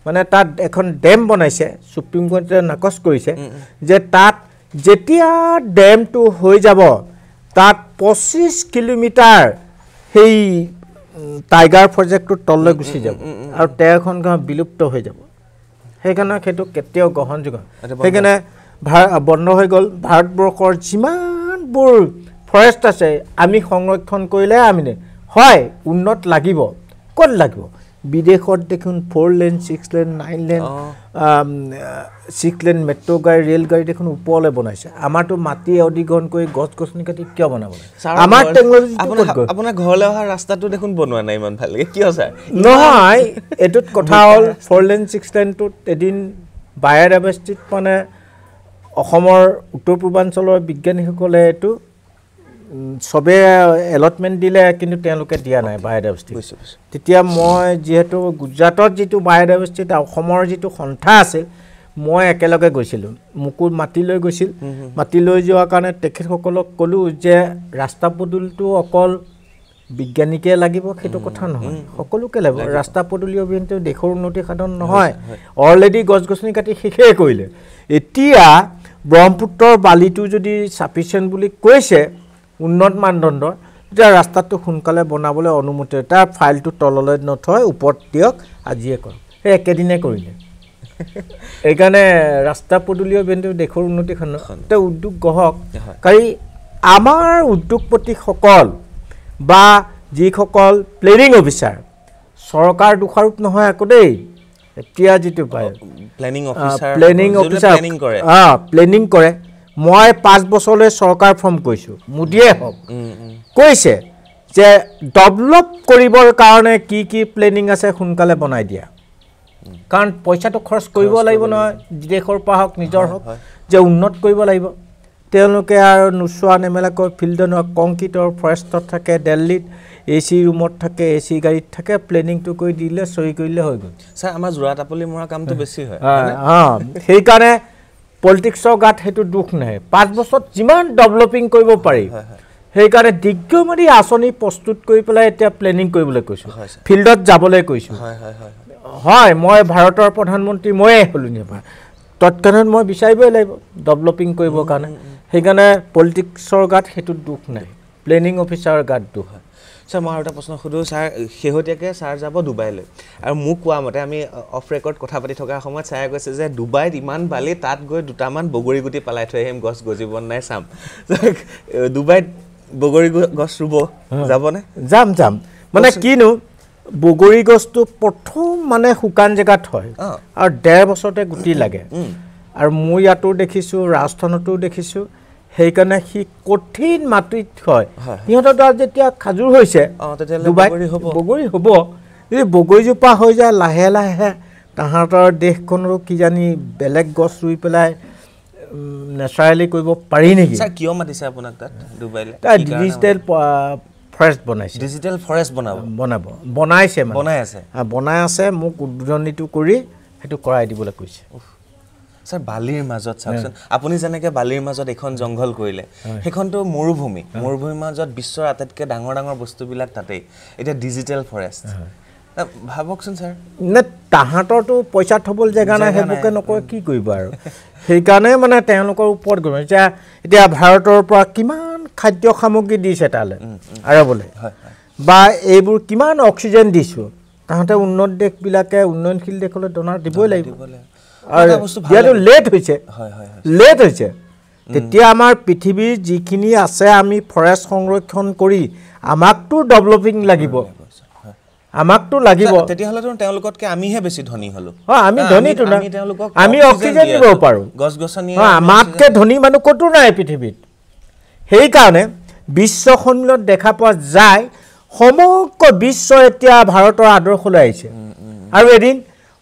মানে তাত এখন ডেম বনাইছে ছুপ্ৰিম কোৰ্টে নাকচ কৰিছে যে তাত যেতিয়া ডেমটো হৈ যাব তাত পঁচিছ কিলোমিটাৰ সেই টাইগাৰ প্ৰজেক্টটোৰ তললৈ গুচি যাব আৰু তেৰখন গাঁও বিলুপ্ত হৈ যাব সেইকাৰণে সেইটো কেতিয়াও গ্ৰহণযোগ্য সেইকাৰণে ভাৰ বন্ধ হৈ গ'ল ভাৰতবৰ্ষৰ যিমান যিবোৰ ফৰেষ্ট আছে আমি সংৰক্ষণ কৰিলে আমি হয় উন্নত লাগিব ক'ত লাগিব বিদেশত দেখোন four lane six lane nine lane six lane metro' গাড়ী ৰেল গাড়ী দেখোন ওপৰলৈ বনাইছে আমাৰতো মাটি অধিগ্ৰহণ কৰি গছ গছনি কাটি কিয় বনাব লাগে আপোনাৰ ঘৰলৈ অহা ৰাস্তাটো দেখোন বনোৱা নাই ইমান ভালকৈ কিয় ছাৰ নহয় এইটোত কথা হ'ল ফ'ৰ লেন ছিক্স লেনটোত এদিন বায়াৰ এভাৰ্ষ্টিত মানে অসমৰ উত্তৰ পূৰ্বাঞ্চলৰ বিজ্ঞানীসকলে এইটো চবে এলটমেণ্ট দিলে কিন্তু তেওঁলোকে দিয়া নাই বায়'ডাইভাৰ্চিটি তেতিয়া মই যিহেতু গুজৰাটত যিটো বায়'ডাইভাৰ্চিটি অসমৰ যিটো সন্থা আছিল মই একেলগে গৈছিলোঁ মোকো মাতি লৈ গৈছিল মাতি লৈ যোৱাৰ কাৰণে তেখেতসকলক ক'লোঁ যে ৰাস্তা পদূলিটো অকল বিজ্ঞানীকে লাগিব সেইটো কথা নহয় সকলোকে লাগিব ৰাস্তা পদূলি অভিযানটো দেশৰ উন্নতি সাধন নহয় অলৰেডি গছ গছনি কাটি শেষেই কৰিলে এতিয়া ব্ৰহ্মপুত্ৰৰ বালিটো যদি চাফিচিয়েণ্ট বুলি কৈছে উন্নত মানদণ্ডৰ তেতিয়া ৰাস্তাটো সোনকালে বনাবলৈ অনুমতি তাৰ ফাইলটো তললৈ নথয় ওপৰত দিয়ক আজিয়ে কৰক সেই একেদিনাই কৰিলে সেইকাৰণে ৰাস্তা পদূলিয় বিন্দু দেশৰ উন্নতিখন তেওঁ উদ্যোগ গ্ৰহক কাৰী আমাৰ উদ্যোগপতিসকল বা যিসকল প্লেনিং অফিচাৰ চৰকাৰ দোষাৰোপ নহয় আকৌ দেই এতিয়া যিটো প্লেনিং অফিচাৰ প্লেনিং কৰে অঁ প্লেনিং কৰে মই পাঁচ বছৰলৈ চৰকাৰ ফৰ্ম কৰিছোঁ মোদীয়ে হওক কৈছে যে ডেভলপ কৰিবৰ কাৰণে কি কি প্লেনিং আছে সোনকালে বনাই দিয়া কাৰণ পইচাটো খৰচ কৰিব লাগিব নহয় বিদেশৰ পৰা হওক নিজৰ হওক যে উন্নত কৰিব লাগিব তেওঁলোকে আৰু নোচোৱা নেমেলাকৈ ফিল্ডত নহয় কংক্ৰিটৰ ফৰেষ্টত থাকে দিল্লীত এ চি ৰুমত থাকে এ চি গাড়ীত থাকে প্লেনিংটো কৰি দিলে চহী কৰিলে হৈ গ'ল ছাৰ আমাৰ যোৰা টাপলি মৰা কামটো বেছি হয় অঁ সেইকাৰণে পলিটিক্সৰ গাত সেইটো দুখ নাহে পাঁচ বছৰত যিমান ডেভেলপিং কৰিব পাৰি সেইকাৰণে দীৰ্ঘমাদী আঁচনি প্ৰস্তুত কৰি পেলাই এতিয়া প্লেনিং কৰিবলৈ কৈছোঁ ফিল্ডত যাবলৈ কৈছোঁ হয় মই ভাৰতৰ প্ৰধানমন্ত্ৰী ময়ে হ'লো নিবাৰ তৎক্ষণাত মই বিচাৰিবই লাগিব ডেভেলপিং কৰিবৰ কাৰণে সেইকাৰণে পলিটিক্সৰ গাত সেইটো দুখ নাই প্লেনিং অফিচাৰৰ গাত দুখ হয় ছাৰ মই আৰু এটা প্ৰশ্ন সোধোঁ ছাৰ শেহতীয়াকৈ ছাৰ যাব ডুবাইলৈ আৰু মোক কোৱা মতে আমি অফ ৰেকৰ্ড কথা পাতি থকাৰ সময়ত ছাৰে কৈছে যে ডুবাইত ইমান বালি তাত গৈ দুটামান বগৰী গুটি পেলাই থৈ আহিম গছ গজিব নাই চাম ডুবাইত বগৰী গছ ৰুব যাবনে যাম যাম মানে কিনো বগৰী গছটো প্ৰথম মানে শুকান জেগাত হয় আৰু ডেৰ বছৰতে গুটি লাগে আৰু মোৰ ইয়াতো দেখিছোঁ ৰাজস্থানতো দেখিছোঁ সেইকাৰণে সি কঠিন মাটিত হয় সিহঁতৰ দ্বাৰা যেতিয়া খাজুৰ হৈছে বগৰী হ'ব যদি বগৰীজোপা হৈ যায় লাহে লাহে তাহাঁতৰ দেশখনৰো কিজানি বেলেগ গছ ৰুই পেলাই নেচাৰেলি কৰিব পাৰি নেকি কিয় মাতিছে আপোনাক তাত ডুবাইলৈ ডিজিটেল ফৰেষ্ট বনাইছে ডিজিটেল ফৰেষ্ট বনাব বনাব বনাইছে বনাই আছে বনাই আছে মোক উদ্বোধনীটো কৰি সেইটো কৰাই দিবলৈ কৈছে ছাৰ বালিৰ মাজত চাওকচোন আপুনি যেনেকৈ বালিৰ মাজত এখন জংঘল কৰিলে সেইখনতো মৰুভূমি মৰুভূমিৰ মাজত বিশ্বৰ আটাইতকৈ ডাঙৰ ডাঙৰ বস্তুবিলাক তাতেই এতিয়া ডিজিটেল ফৰেষ্ট ভাবকচোন ছাৰ নে তাহাঁতৰতো পইচা থ'বলৈ জেগা নাই সেইবোৰকে নকয় কি কৰিব আৰু সেইকাৰণে মানে তেওঁলোকৰ ওপৰত গম এতিয়া এতিয়া ভাৰতৰ পৰা কিমান খাদ্য সামগ্ৰী দিছে তালৈ আৰবলৈ বা এইবোৰ কিমান অক্সিজেন দিছোঁ তাহাঁতে উন্নত দেশবিলাকে উন্নয়নশীল দেশলৈ ডনাৰ দিবই লাগিব লেট হৈছে লেট হৈছে তেতিয়া আমাৰ পৃথিৱীৰ যিখিনি আছে আমি ফৰেষ্ট সংৰক্ষণ কৰি আমাকতো ডেভেলপিং লাগিব আমাকতো লাগিব তেতিয়াহ'লেতো ধনী ধনী মানুহ ক'তো নাই পৃথিৱীত সেইকাৰণে বিশ্ব সন্মিলনত দেখা পোৱা যায় সমগ্ৰ বিশ্ব এতিয়া ভাৰতৰ আদৰ্শলৈ আহিছে আৰু এদিন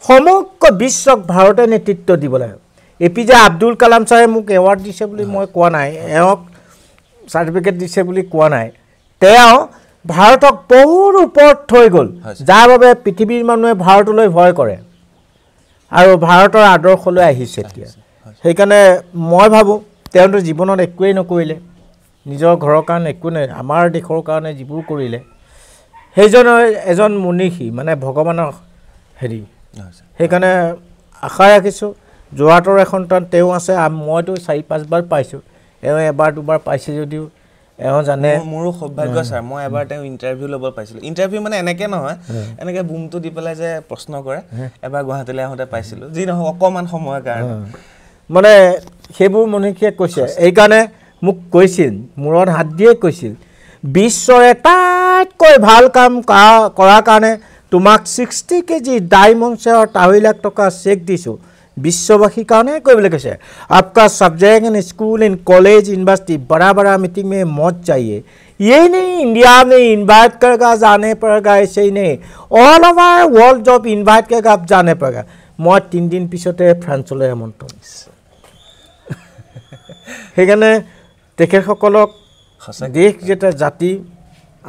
সমগ্ৰ বিশ্বক ভাৰতে নেতৃত্ব দিব লাগে A P J Abdul Kalam ছাৰে মোক এৱাৰ্ড দিছে বুলি মই কোৱা নাই এওঁক চাৰ্টিফিকেট দিছে বুলি কোৱা নাই তেওঁ ভাৰতক বহুত ওপৰত থৈ গ'ল যাৰ বাবে পৃথিৱীৰ মানুহে ভাৰতলৈ ভয় কৰে আৰু ভাৰতৰ আদৰ্শলৈ আহিছে এতিয়া সেইকাৰণে মই ভাবোঁ তেওঁতো জীৱনত একোৱেই নকৰিলে নিজৰ ঘৰৰ কাৰণে একো নাই আমাৰ দেশৰ কাৰণে যিবোৰ কৰিলে সেইজন এজন মুনিষী মানে ভগৱানৰ হেৰি সেইকাৰণে আশা ৰাখিছোঁ যোৰহাটৰ এখন টান তেওঁ আছে মইতো চাৰি পাঁচবাৰ পাইছোঁ এওঁ এবাৰ দুবাৰ পাইছে যদিও এওঁ জানে মোৰো সৌভাগ্য ছাৰ মই এবাৰ তেওঁ ইণ্টাৰভিউ ল'ব পাইছিলোঁ ইণ্টাৰভিউ মানে এনেকৈ নহয় এনেকৈ বুমটো দি পেলাই যে প্ৰশ্ন কৰে এবাৰ গুৱাহাটীলৈ আহোঁতে পাইছিলোঁ যি নহওক অকণমান সময়ৰ কাৰণে মানে সেইবোৰ মনুষ্যে কৈছে এইকাৰণে মোক কৈছিল মূৰত হাত দিয়ে কৈছিল বিশ্বৰে এটাতকৈ ভাল কাম কৰাৰ কাৰণে তোমাক ছিক্সটি কেজি ডাইমণ্ড চেয়াৰ আঢ়ৈ লাখ টকা চেক দিছোঁ বিশ্ববাসীৰ কাৰণে কৰিবলৈ কৈছে আপকা subject in school in college university বৰা বৰা মিটিং মে মত যায়ে ইয়েই নেই ইণ্ডিয়া নে ইনভাইট কৰগা জানে পৰগা এছেই নে অল অভাৰ ৱৰ্ল্ড জব ইনভাইট কৰগা জানে পৰগা মই তিনিদিন পিছতে ফ্ৰান্সলৈ আমন্ত্ৰণ দিছোঁ সেইকাৰণে তেখেতসকলক দেশ যেতিয়া জাতি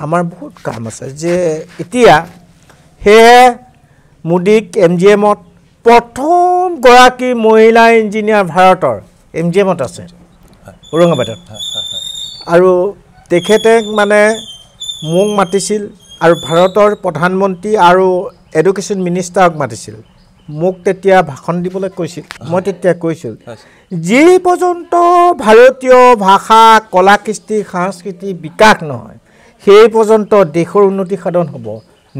আমাৰ বহুত কাম আছে যে এতিয়া সেয়ে মোদীক এম জি এমত প্ৰথমগৰাকী মহিলা ইঞ্জিনিয়াৰ ভাৰতৰ এম জি এমত আছে ঔৰংগাবাদত আৰু তেখেতে মানে মোক মাতিছিল আৰু ভাৰতৰ প্ৰধানমন্ত্ৰী আৰু এডুকেশ্যন মিনিষ্টাৰক মাতিছিল মোক তেতিয়া ভাষণ দিবলৈ কৈছিল মই তেতিয়া কৈছিল যি পৰ্যন্ত ভাৰতীয় ভাষা কলা কৃষ্টি সাংস্কৃতি বিকাশ নহয় সেই পৰ্যন্ত দেশৰ উন্নতি সাধন হ'ব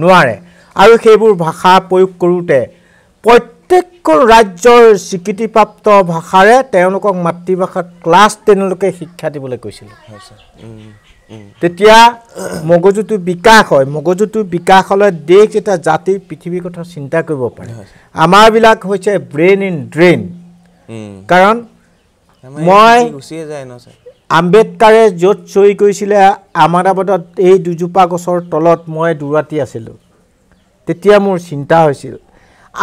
নোৱাৰে আৰু সেইবোৰ ভাষা প্ৰয়োগ কৰোঁতে প্ৰত্যেকখন ৰাজ্যৰ স্বীকৃতিপ্ৰাপ্ত ভাষাৰে তেওঁলোকক মাতৃভাষাত ক্লাছ টেনলৈকে শিক্ষা দিবলৈ কৈছিল তেতিয়া মগজুটো বিকাশ হয় মগজুটো বিকাশ হ'লে দেশ যেতিয়া জাতি পৃথিৱীৰ কথা চিন্তা কৰিব পাৰে আমাৰবিলাক হৈছে ব্ৰেইন ইন ড্ৰেইন কাৰণ মই আম্বেদকাৰে য'ত চৰি কৰিছিলে আহমেদাবাদত এই দুজোপা গছৰ তলত মই দুৰাতি আছিলোঁ তেতিয়া মোৰ চিন্তা হৈছিল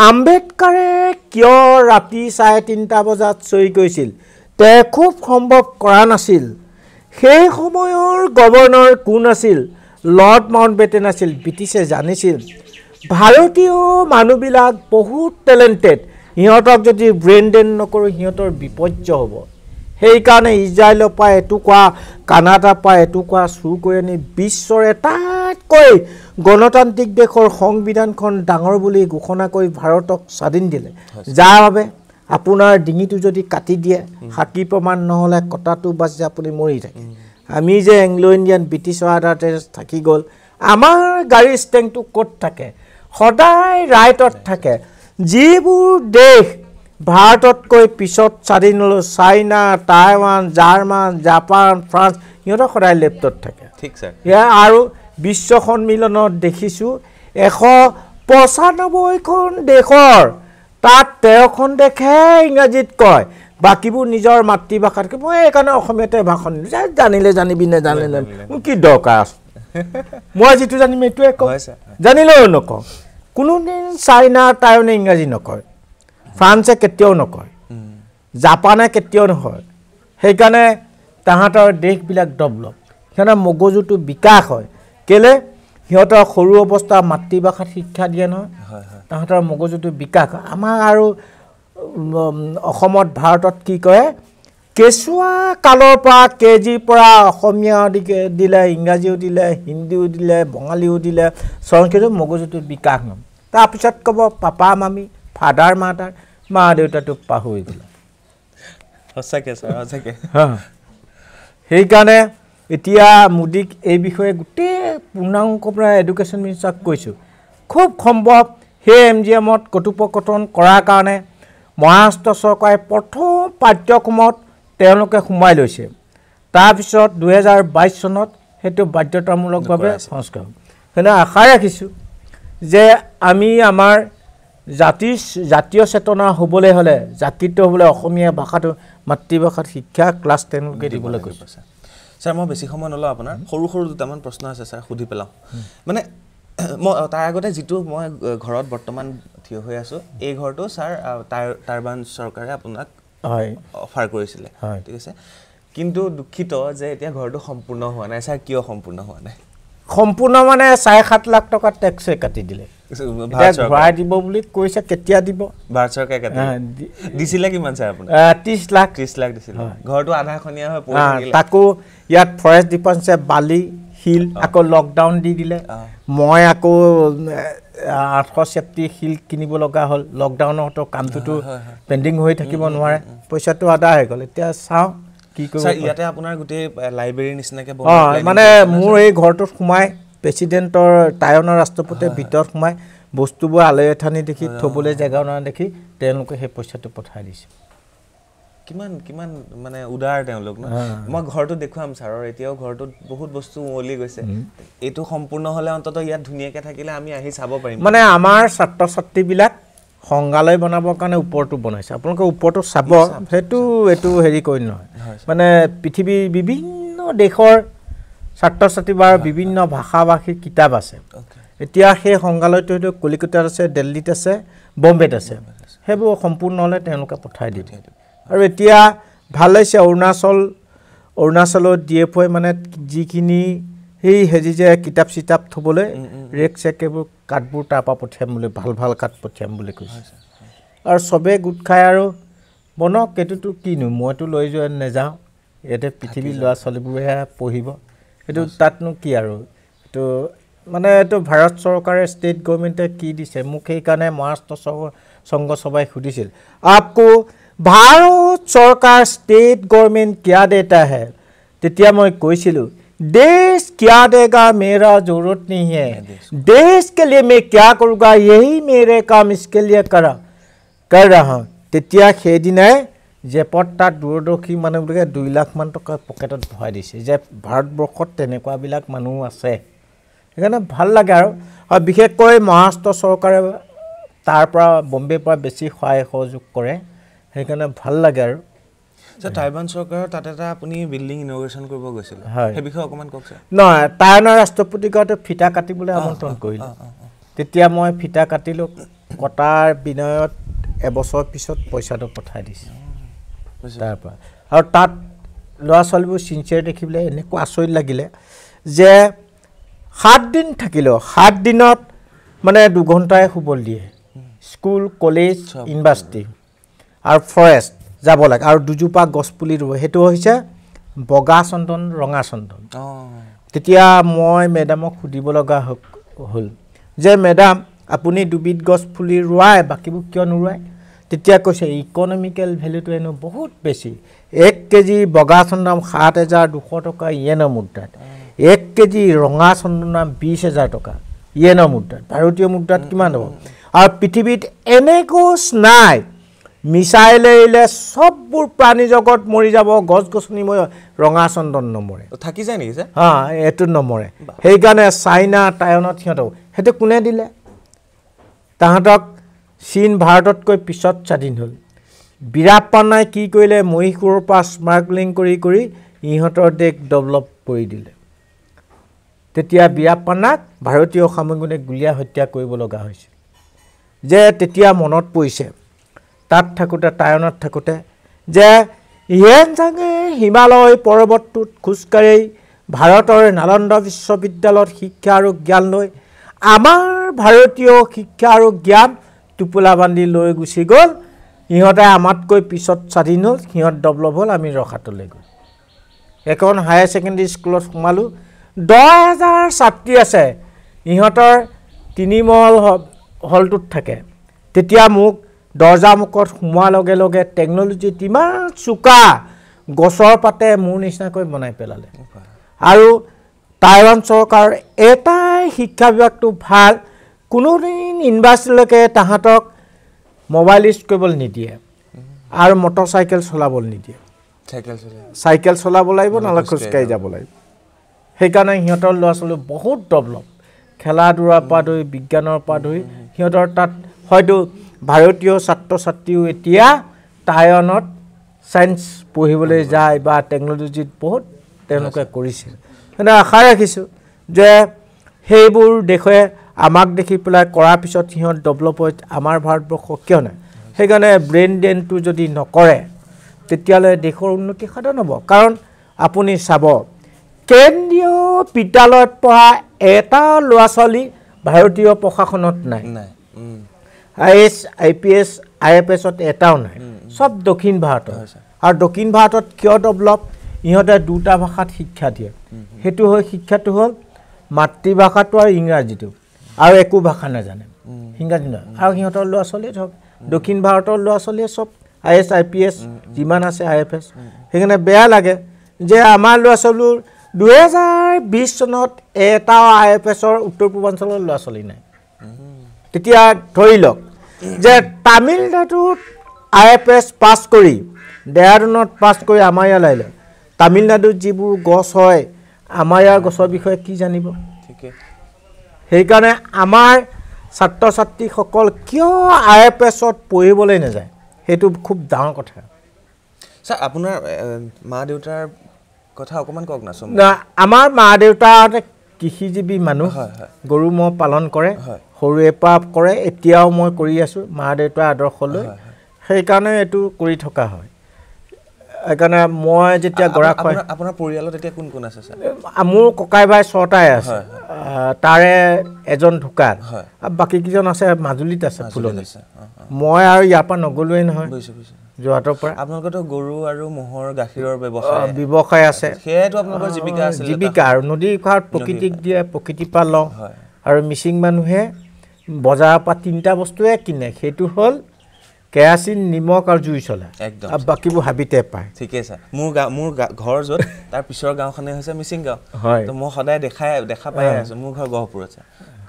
আম্বেদকাৰে কিয় ৰাতি চাৰে তিনিটা বজাত চহী কৰিছিল তেওঁ খুব সম্ভৱ কৰা নাছিল সেই সময়ৰ গভৰ্ণৰ কোন আছিল লৰ্ড মাউণ্ট বেটেন আছিল ব্ৰিটিছে জানিছিল ভাৰতীয় মানুহবিলাক বহুত টেলেণ্টেড সিহঁতক যদি ব্ৰেইনডেন নকৰোঁ সিহঁতৰ বিপৰ্য হ'ব সেইকাৰণে ইজৰাইলৰ পৰা এটুকুৰা কানাডাৰ পৰা এটুকুৰা চুৰ কৰি আনি বিশ্বৰ এটা আটাইতকৈ গণতান্ত্ৰিক দেশৰ সংবিধানখন ডাঙৰ বুলি ঘোষণা কৰি ভাৰতক স্বাধীন দিলে যাৰ বাবে আপোনাৰ ডিঙিটো যদি কাটি দিয়ে সাক্ষী প্ৰমাণ নহ'লে কটাটো যে আপুনি মৰি থাকে আমি যে এংলো ইণ্ডিয়ান ব্ৰিটিছৰ আধাৰতে থাকি গ'ল আমাৰ গাড়ী ষ্টেংটো ক'ত থাকে সদায় ৰাইটত থাকে যিবোৰ দেশ ভাৰততকৈ পিছত স্বাধীন হ'লোঁ China Taiwan German Japan France সিহঁতক সদায় লেপটপ থাকে ঠিক আছে আৰু বিশ্ব সন্মিলনত দেখিছোঁ এশ পঁচানব্বৈখন দেশৰ তাত তেৰখন দেশে ইংৰাজীত কয় বাকীবোৰ নিজৰ মাতৃভাষাতকৈ মই সেইকাৰণে অসমীয়াতে ভাষণ দিলোঁ যে জানিলে জানিবি নেজানিলে মোৰ কি দৰকাৰ আছে মই যিটো জানিম সেইটোৱে কওঁ জানিলেও নকওঁ কোনোদিন চাইনা টাইনে ইংৰাজী নকয় ফ্ৰান্সে কেতিয়াও নকয় জাপানে কেতিয়াও নহয় সেইকাৰণে তাহাঁতৰ দেশবিলাক ডেভলপ সেইকাৰণে মগজুটো বিকাশ হয় কেলে সিহঁতৰ সৰু অৱস্থা মাতৃভাষাত শিক্ষা দিয়ে নহয় তাহাঁতৰ মগজুটো বিকাশ আমাৰ আৰু অসমত ভাৰতত কি কৰে কেঁচুৱা কালৰ পৰা কে জিৰ পৰা অসমীয়া দিলে ইংৰাজীও দিলে হিন্দীও দিলে বঙালীও দিলে স্বয়ংক্ৰিয় মগজুটো বিকাশ নহয় তাৰপিছত ক'ব পাপা মামী ফাদাৰ মা তাৰ মা দেউতাটো পাহৰি গ'ল সঁচাকৈ সঁচাকৈ সেইকাৰণে এতিয়া মোদীক এই বিষয়ে গোটেই পূৰ্ণাংগ পৰা এডুকেশ্যন মিনিষ্টাৰক কৈছোঁ খুব সম্ভৱ সেই এম জি এমত কথোপকথন কৰাৰ কাৰণে মহাৰাষ্ট্ৰ চৰকাৰে প্ৰথম পাঠ্যক্ৰমত তেওঁলোকে সোমাই লৈছে তাৰপিছত দুহেজাৰ বাইছ চনত সেইটো বাধ্যতামূলকভাৱে সংস্কাৰ হ'ব সেনে আশা ৰাখিছোঁ যে আমি আমাৰ জাতি জাতীয় চেতনা হ'বলৈ হ'লে জাতিত্ব হ'বলৈ অসমীয়া ভাষাটো মাতৃভাষাত শিক্ষা ক্লাছ তেওঁলোকে দিবলৈ গৈ কৈছে ছাৰ মই বেছি সময় নলওঁ আপোনাৰ সৰু সৰু দুটামান প্ৰশ্ন আছে ছাৰ সুধি পেলাওঁ মানে মই তাৰ আগতে যিটো মই ঘৰত বৰ্তমান থিয় হৈ আছোঁ এই ঘৰটো ছাৰ তাৰ তাৰবান চৰকাৰে আপোনাক হয় অফাৰ কৰিছিলে হয় ঠিক আছে কিন্তু দুখিত যে এতিয়া ঘৰটো সম্পূৰ্ণ হোৱা নাই ছাৰ কিয় সম্পূৰ্ণ হোৱা নাই সম্পূৰ্ণ মানে চাৰে সাত লাখ টকা টেক্সে কাটি দিলে ঘূৰাই দিব বুলি কৈছে কেতিয়া দিব ভাৰত চৰকাৰে দিছিলে কিমান ছাৰ আপোনাৰ ত্ৰিছ লাখ ত্ৰিছ লাখ দিছিলে ঘৰটো আধাখনীয়া হয় তাকো ইয়াত ফৰেষ্ট ডিপাৰ্টমেণ্টে বালি শিল আকৌ লকডাউন দি দিলে মই আকৌ আঠশ ছেফটি শিল কিনিব লগা হ'ল লকডাউনৰতো কামটোতো পেণ্ডিং হৈ থাকিব নোৱাৰে পইচাটো আদায় হৈ গ'ল এতিয়া চাওঁ মানে মোৰ এই ঘৰটোত সোমাই প্ৰেচিডেণ্টৰ টাইনৰ ৰাষ্ট্ৰপতিৰ ভিতৰত সোমাই বস্তুবোৰ আলৈ আথানি দেখি থবলৈ জেগা অনা দেখি তেওঁলোকে সেই পইচাটো পঠাই দিছে কিমান কিমান মানে উদাৰ তেওঁলোক ন মই ঘৰটো দেখুৱাম ছাৰৰ এতিয়াও ঘৰটোত বহুত বস্তু উঁৱলি গৈছে এইটো সম্পূৰ্ণ হ'লে অন্ততঃ ইয়াত ধুনীয়াকৈ থাকিলে আমি আহি চাব পাৰিম মানে আমাৰ ছাত্ৰ ছাত্ৰীবিলাক সংগ্ৰালয় বনাবৰ কাৰণে ওপৰটো বনাইছে আপোনালোকে ওপৰটো চাব সেইটো এইটো হেৰি কৰি নহয় মানে পৃথিৱীৰ বিভিন্ন দেশৰ ছাত্ৰ ছাত্ৰী বা বিভিন্ন ভাষা ভাষী কিতাপ আছে এতিয়া সেই সংগ্ৰালয়টো হয়তো কলিকতাত আছে দিল্লীত আছে বম্বেত আছে সেইবোৰ সম্পূৰ্ণ হ'লে তেওঁলোকে পঠাই দিয়ে আৰু এতিয়া ভাল লাগিছে অৰুণাচল অৰুণাচলৰ ডি এফ অ মানে যিখিনি সেই হেজি যে কিতাপ চিতাপ থ'বলৈ ৰেক চেক এইবোৰ কাঠবোৰ তাৰপৰা পঠিয়াম বুলি ভাল ভাল কাঠ পঠিয়াম বুলি কৈছে আৰু চবেই গোট খাই আৰু বনক এইটোতো কিনো মইতো লৈ যোৱা নেযাওঁ ইয়াতে পৃথিৱীৰ ল'ৰা ছোৱালীবোৰেহে পঢ়িব সেইটো তাতনো কি আৰু এইটো মানে এইটো ভাৰত চৰকাৰে ষ্টেট গভৰ্ণমেণ্টে কি দিছে মোক সেইকাৰণে মহাৰাষ্ট্ৰ সংঘ সভাই সুধিছিল আকৌ ভাৰত চৰকাৰ ষ্টেট গভৰ্ণমেণ্ট কিয়া দেতাহে তেতিয়া মই কৈছিলোঁ देश क्या देगा मेरा जरूरत नहीं है देश के लिए मैं क्या करूँगा यही मेरे काम इसके लिए करा कर रहा তেতিয়া সেইদিনাই জেপত তাত দূৰদৰ্শী মানুহবিলাকে দুই লাখমান টকা পকেটত ভৰাই দিছে যে ভাৰতবৰ্ষত তেনেকুৱাবিলাক মানুহ আছে সেইকাৰণে ভাল লাগে আৰু আৰু বিশেষকৈ মহাৰাষ্ট্ৰ চৰকাৰে তাৰ পৰা বম্বেৰ পৰা বেছি সহায় সহযোগ কৰে সেইকাৰণে ভাল লাগে আৰু টাইৱান চৰকাৰৰ তাত এটা আপুনি বিল্ডিং ইনগ্ৰেশ্যন কৰিব গৈছিল হয় সেই বিষয়ে অকণমান কওকচোন নহয় টাইৱানৰ ৰাষ্ট্ৰপতিৰ ফিটা কাটিবলৈ আমন্ত্ৰণ কৰিলে তেতিয়া মই ফিটা কাটিলোঁ কটাৰ বিনয়ত এবছৰ পিছত পইচাটো পঠাই দিছে তাৰপৰা আৰু তাত ল'ৰা ছোৱালীবোৰ চিনচিয়াৰ দেখিবলৈ এনেকুৱা আচৰিত লাগিলে যে সাতদিন থাকিলেও সাত দিনত মানে দুঘণ্টাই শুবল দিয়ে স্কুল কলেজ ইউনিভাৰ্চিটি আৰু ফৰেষ্ট যাব লাগে আৰু দুজোপা গছপুলি ৰুব সেইটো হৈছে বগা চন্দন ৰঙা চন্দন তেতিয়া মই মেডামক সুধিব লগা হ'ল যে মেডাম আপুনি দুবিধ গছ পুলি ৰুৱাই বাকীবোৰ কিয় নুৰুৱায় তেতিয়া কৈছে ইকনমিকেল ভেলুটো এনেও বহুত বেছি এক কেজি বগা চন্দন সাত হেজাৰ দুশ টকা ইয়েন মুদ্ৰাত এক কেজি ৰঙা চন্দনাম বিছ হেজাৰ টকা ইয়েন মুদ্ৰাত ভাৰতীয় মুদ্ৰাত কিমান হ'ব আৰু পৃথিৱীত এনেকৈ নাই মিছাইলে এৰিলে চববোৰ প্ৰাণী জগত মৰি যাব গছ গছনি মই ৰঙা চন্দন নমৰে থাকি যায় নেকি হাঁ এইটো নমৰে সেইকাৰণে চাইনা টাইৱানত সিহঁতক সেইটো কোনে দিলে তাহাঁতক চীন ভাৰততকৈ পিছত স্বাধীন হ'ল বিৰাপান্নাই কি কৰিলে মহীশূৰৰ পৰা স্মাৰ্কলিং কৰি কৰি ইহঁতৰ দেশ ডেভেলপ কৰি দিলে তেতিয়া বিৰাপান্নাক ভাৰতীয় সামগ্ৰীক গুলীয়া হত্যা কৰিব লগা হৈছিল যে তেতিয়া মনত পৰিছে তাত থাকোঁতে টায়নত থাকোঁতে যে চাঙে হিমালয় পৰ্বতটোত খোজকাঢ়ি ভাৰতৰ নালন্দ বিশ্ববিদ্যালয়ত শিক্ষা আৰু জ্ঞান লৈ আমাৰ ভাৰতীয় শিক্ষা আৰু জ্ঞান টোপোলা বান্ধি লৈ গুচি গ'ল সিহঁতে আমাতকৈ পিছত স্বাধীন হ'ল সিহঁত ডেভলপ হ'ল আমি ৰখাটোলৈ গ'ল এখন হায়াৰ ছেকেণ্ডেৰী স্কুলত সোমালোঁ দহ হাজাৰ ছাত্ৰী আছে ইহঁতৰ তিনিমহল হলটোত থাকে তেতিয়া মোক দৰ্জা মুখত সোমোৱাৰ লগে লগে টেকন'লজি ইমান চোকা গছৰ পাতে মোৰ নিচিনাকৈ বনাই পেলালে আৰু টাইৱান চৰকাৰ এটাই শিক্ষা বিভাগটো ভাল কোনোদিন ইউনিভাৰ্চিটিলৈকে তাহাঁতক মোবাইল ইউজ কৰিবলৈ নিদিয়ে আৰু মটৰ চাইকেল চলাবলৈ নিদিয়ে চাইকেল চলাব লাগিব নহ'লে খোজকাঢ়ি যাব লাগিব সেইকাৰণে সিহঁতৰ ল'ৰা ছোৱালী বহুত ডেভলপ খেলা ধূলাৰ পৰা ধৰি বিজ্ঞানৰ পৰা ধৰি সিহঁতৰ তাত হয়তো ভাৰতীয় ছাত্ৰ ছাত্ৰীও এতিয়া টায়নত ছায়েন্স পঢ়িবলৈ যায় বা টেকন'লজিত বহুত তেওঁলোকে কৰিছিল সেইকাৰণে আশা ৰাখিছোঁ যে সেইবোৰ দেশে আমাক দেখি পেলাই কৰাৰ পিছত সিহঁত ডেভেলপ হৈ আমাৰ ভাৰতবৰ্ষ কিয় নাই সেইকাৰণে ব্ৰেইন ড্ৰেইনটো যদি নকৰে তেতিয়াহ'লে দেশৰ উন্নতি সাধন হ'ব কাৰণ আপুনি চাব কেন্দ্ৰীয় বিদ্যালয়ত পঢ়া এটা ল'ৰা ছোৱালী ভাৰতীয় প্ৰশাসনত নাই নাই I I S P I F এছত এটাও নাই চব দক্ষিণ ভাৰতৰ আৰু দক্ষিণ ভাৰতত কিয় ডেভলপ ইহঁতে দুটা ভাষাত শিক্ষা দিয়ে সেইটো হয় শিক্ষাটো হ'ল মাতৃভাষাটো আৰু ইংৰাজীটো আৰু একো ভাষা নাজানে ইংৰাজী নহয় আৰু সিহঁতৰ ল'ৰা ছোৱালীয়ে ধৰক দক্ষিণ ভাৰতৰ ল'ৰা ছোৱালীয়ে চব I S I P S যিমান আছে আই এফ এছ সেইকাৰণে বেয়া লাগে যে আমাৰ ল'ৰা ছোৱালীবোৰ দুহেজাৰ বিছ চনত এটাও আই এফ এছৰ উত্তৰ পূৰ্বাঞ্চলৰ ল'ৰা ছোৱালী নাই তেতিয়া ধৰি লওক যে তামিলনাডুত আই এফ এছ পাছ কৰি ডেৰাডুনত পাছ কৰি আমাৰ ইয়ালৈ আহিলে তামিলনাডুত যিবোৰ গছ হয় আমাৰ ইয়াৰ গছৰ বিষয়ে কি জানিব সেইকাৰণে আমাৰ ছাত্ৰ ছাত্ৰীসকল কিয় আই এফ এছত পঢ়িবলৈ নাযায় সেইটো খুব ডাঙৰ কথা ছাৰ আপোনাৰ মা দেউতাৰ কথা অকণমান কওক নাচোন আমাৰ মা দেউতা কৃষিজীৱী মানুহ হয় হয় গৰু ম'হ পালন কৰে হয় সৰুৰে পৰা কৰে এতিয়াও মই কৰি আছোঁ মা দেউতাৰ আদৰ্শ লৈ সেইকাৰণে এইটো কৰি থকা হয় সেইকাৰণে মই যেতিয়া গৰাকী আপোনাৰ পৰিয়ালত এতিয়া কোন কোন আছে মোৰ ককাই ভাই ছটাই আছে তাৰে এজন ঢুকাত বাকীকেইজন আছে মাজুলীত আছে ফুলনি মই আৰু ইয়াৰ পৰা নগ'লোৱেই নহয় যোৰহাটৰ পৰা আপোনালোকৰ গৰু আৰু ম'হৰ গাখীৰৰ ব্যৱসায় ব্যৱসায় আছে সেয়াইতো আপোনালোকৰ জীৱিকা জীৱিকা আৰু নদীৰ পাৰত প্ৰকৃতিক দিয়ে প্ৰকৃতিৰ পৰা লওঁ আৰু মিচিং মানুহে বজাৰৰ পৰা তিনিটা বস্তুৱে কিনে সেইটো হ'ল কেৰাচিন নিমখ আৰু জুই চলে একদম বাকীবোৰ হাবিতে পায় ঠিকে চাৰ মোৰ গাঁও মোৰ ঘৰ য'ত তাৰ পিছৰ গাঁওখনেই হৈছে মিচিং গাঁও হয় মই সদায় দেখাই দেখা পাই আছো মোৰ ঘৰ গহপুৰ আছে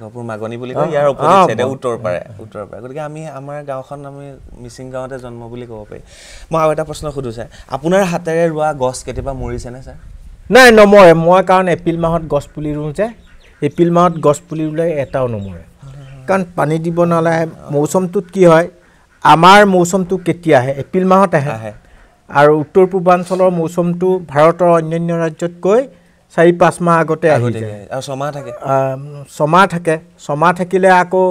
গহপুৰ মাগনি বুলি কয় ইয়াৰ ওপৰত উত্তৰ পাৰে উত্তৰ পাৰে গতিকে আমি আমাৰ গাঁওখন আমি মিচিং গাঁৱতে জন্ম বুলি ক'ব পাৰি মই আৰু এটা প্ৰশ্ন সুধো চাৰ আপোনাৰ হাতেৰে ৰোৱা গছ কেতিয়াবা মৰিছেনে ছাৰ নাই নমৰে মই কাৰণ এপ্ৰিল মাহত গছ পুলি ৰুওঁ যে এপ্ৰিল মাহত গছ পুলি ৰুলে এটাও নমৰে কাৰণ পানী দিব নালাগে মৌচুমটোত কি হয় আমাৰ মৌচুমটো কেতিয়া আহে এপ্ৰিল মাহত আহে আহে আৰু উত্তৰ পূৰ্বাঞ্চলৰ মৌচুমটো ভাৰতৰ অন্যান্য ৰাজ্যতকৈ চাৰি পাঁচ মাহ আগতে আহি আৰু ছমাহ থাকে ছমাহ থাকে ছমাহ থাকিলে আকৌ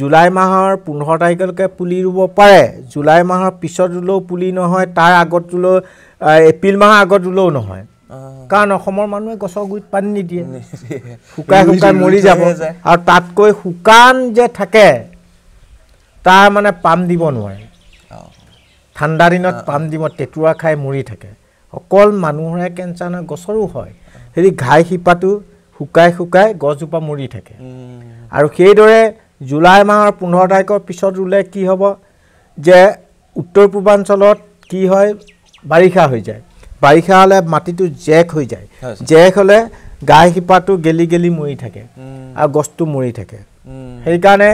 জুলাই মাহৰ পোন্ধৰ তাৰিখলৈকে পুলি ৰুব পাৰে জুলাই মাহৰ পিছত ৰুলেও পুলি নহয় তাৰ আগত ৰুলেও এপ্ৰিল মাহৰ আগত ৰুলেও নহয় কাৰণ অসমৰ মানুহে গছৰ গুৰিত পানী নিদিয়ে শুকাই শুকাই মৰি যাব আৰু তাতকৈ শুকান যে থাকে তাৰ মানে পাম দিব নোৱাৰে ঠাণ্ডা দিনত পাম দিব তেতুৱা খাই মৰি থাকে অকল মানুহৰে কেঞ্চাৰ নহয় গছৰো হয় সেই ঘাই শিপাটো শুকাই শুকাই গছজোপা মৰি থাকে আৰু সেইদৰে জুলাই মাহৰ পোন্ধৰ তাৰিখৰ পিছত ৰুলে কি হ'ব যে উত্তৰ পূৰ্বাঞ্চলত কি হয় বাৰিষা হৈ যায় বাৰিষা হ'লে মাটিটো জেক হৈ যায় জেক হ'লে গাই শিপাটো গেলি গেলি মৰি থাকে আৰু গছটো মৰি থাকে সেইকাৰণে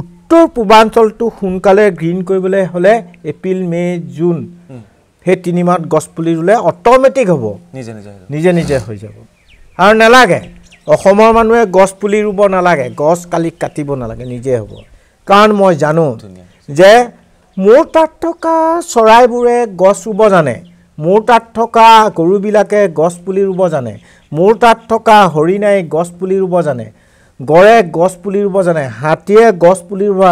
উত্তৰ পূৰ্বাঞ্চলটো সোনকালে গ্ৰীণ কৰিবলৈ হ'লে এপ্ৰিল মে' জুন সেই তিনিমাহত গছপুলি ৰুলে অট'মেটিক হ'ব নিজে নিজে হৈ যাব আৰু নালাগে অসমৰ মানুহে গছ পুলি ৰুব নালাগে গছ কালি কাটিব নালাগে নিজে হ'ব কাৰণ মই জানো যে মোৰ তাত থকা চৰাইবোৰে গছ ৰুব জানে মোৰ তাত থকা গৰুবিলাকে গছ পুলি ৰুব জানে মোৰ তাত থকা হৰিণাই গছ পুলি ৰুব জানে গড়ে পুলি ৰুব জানে হাতীয়ে গছ পুলি ৰুব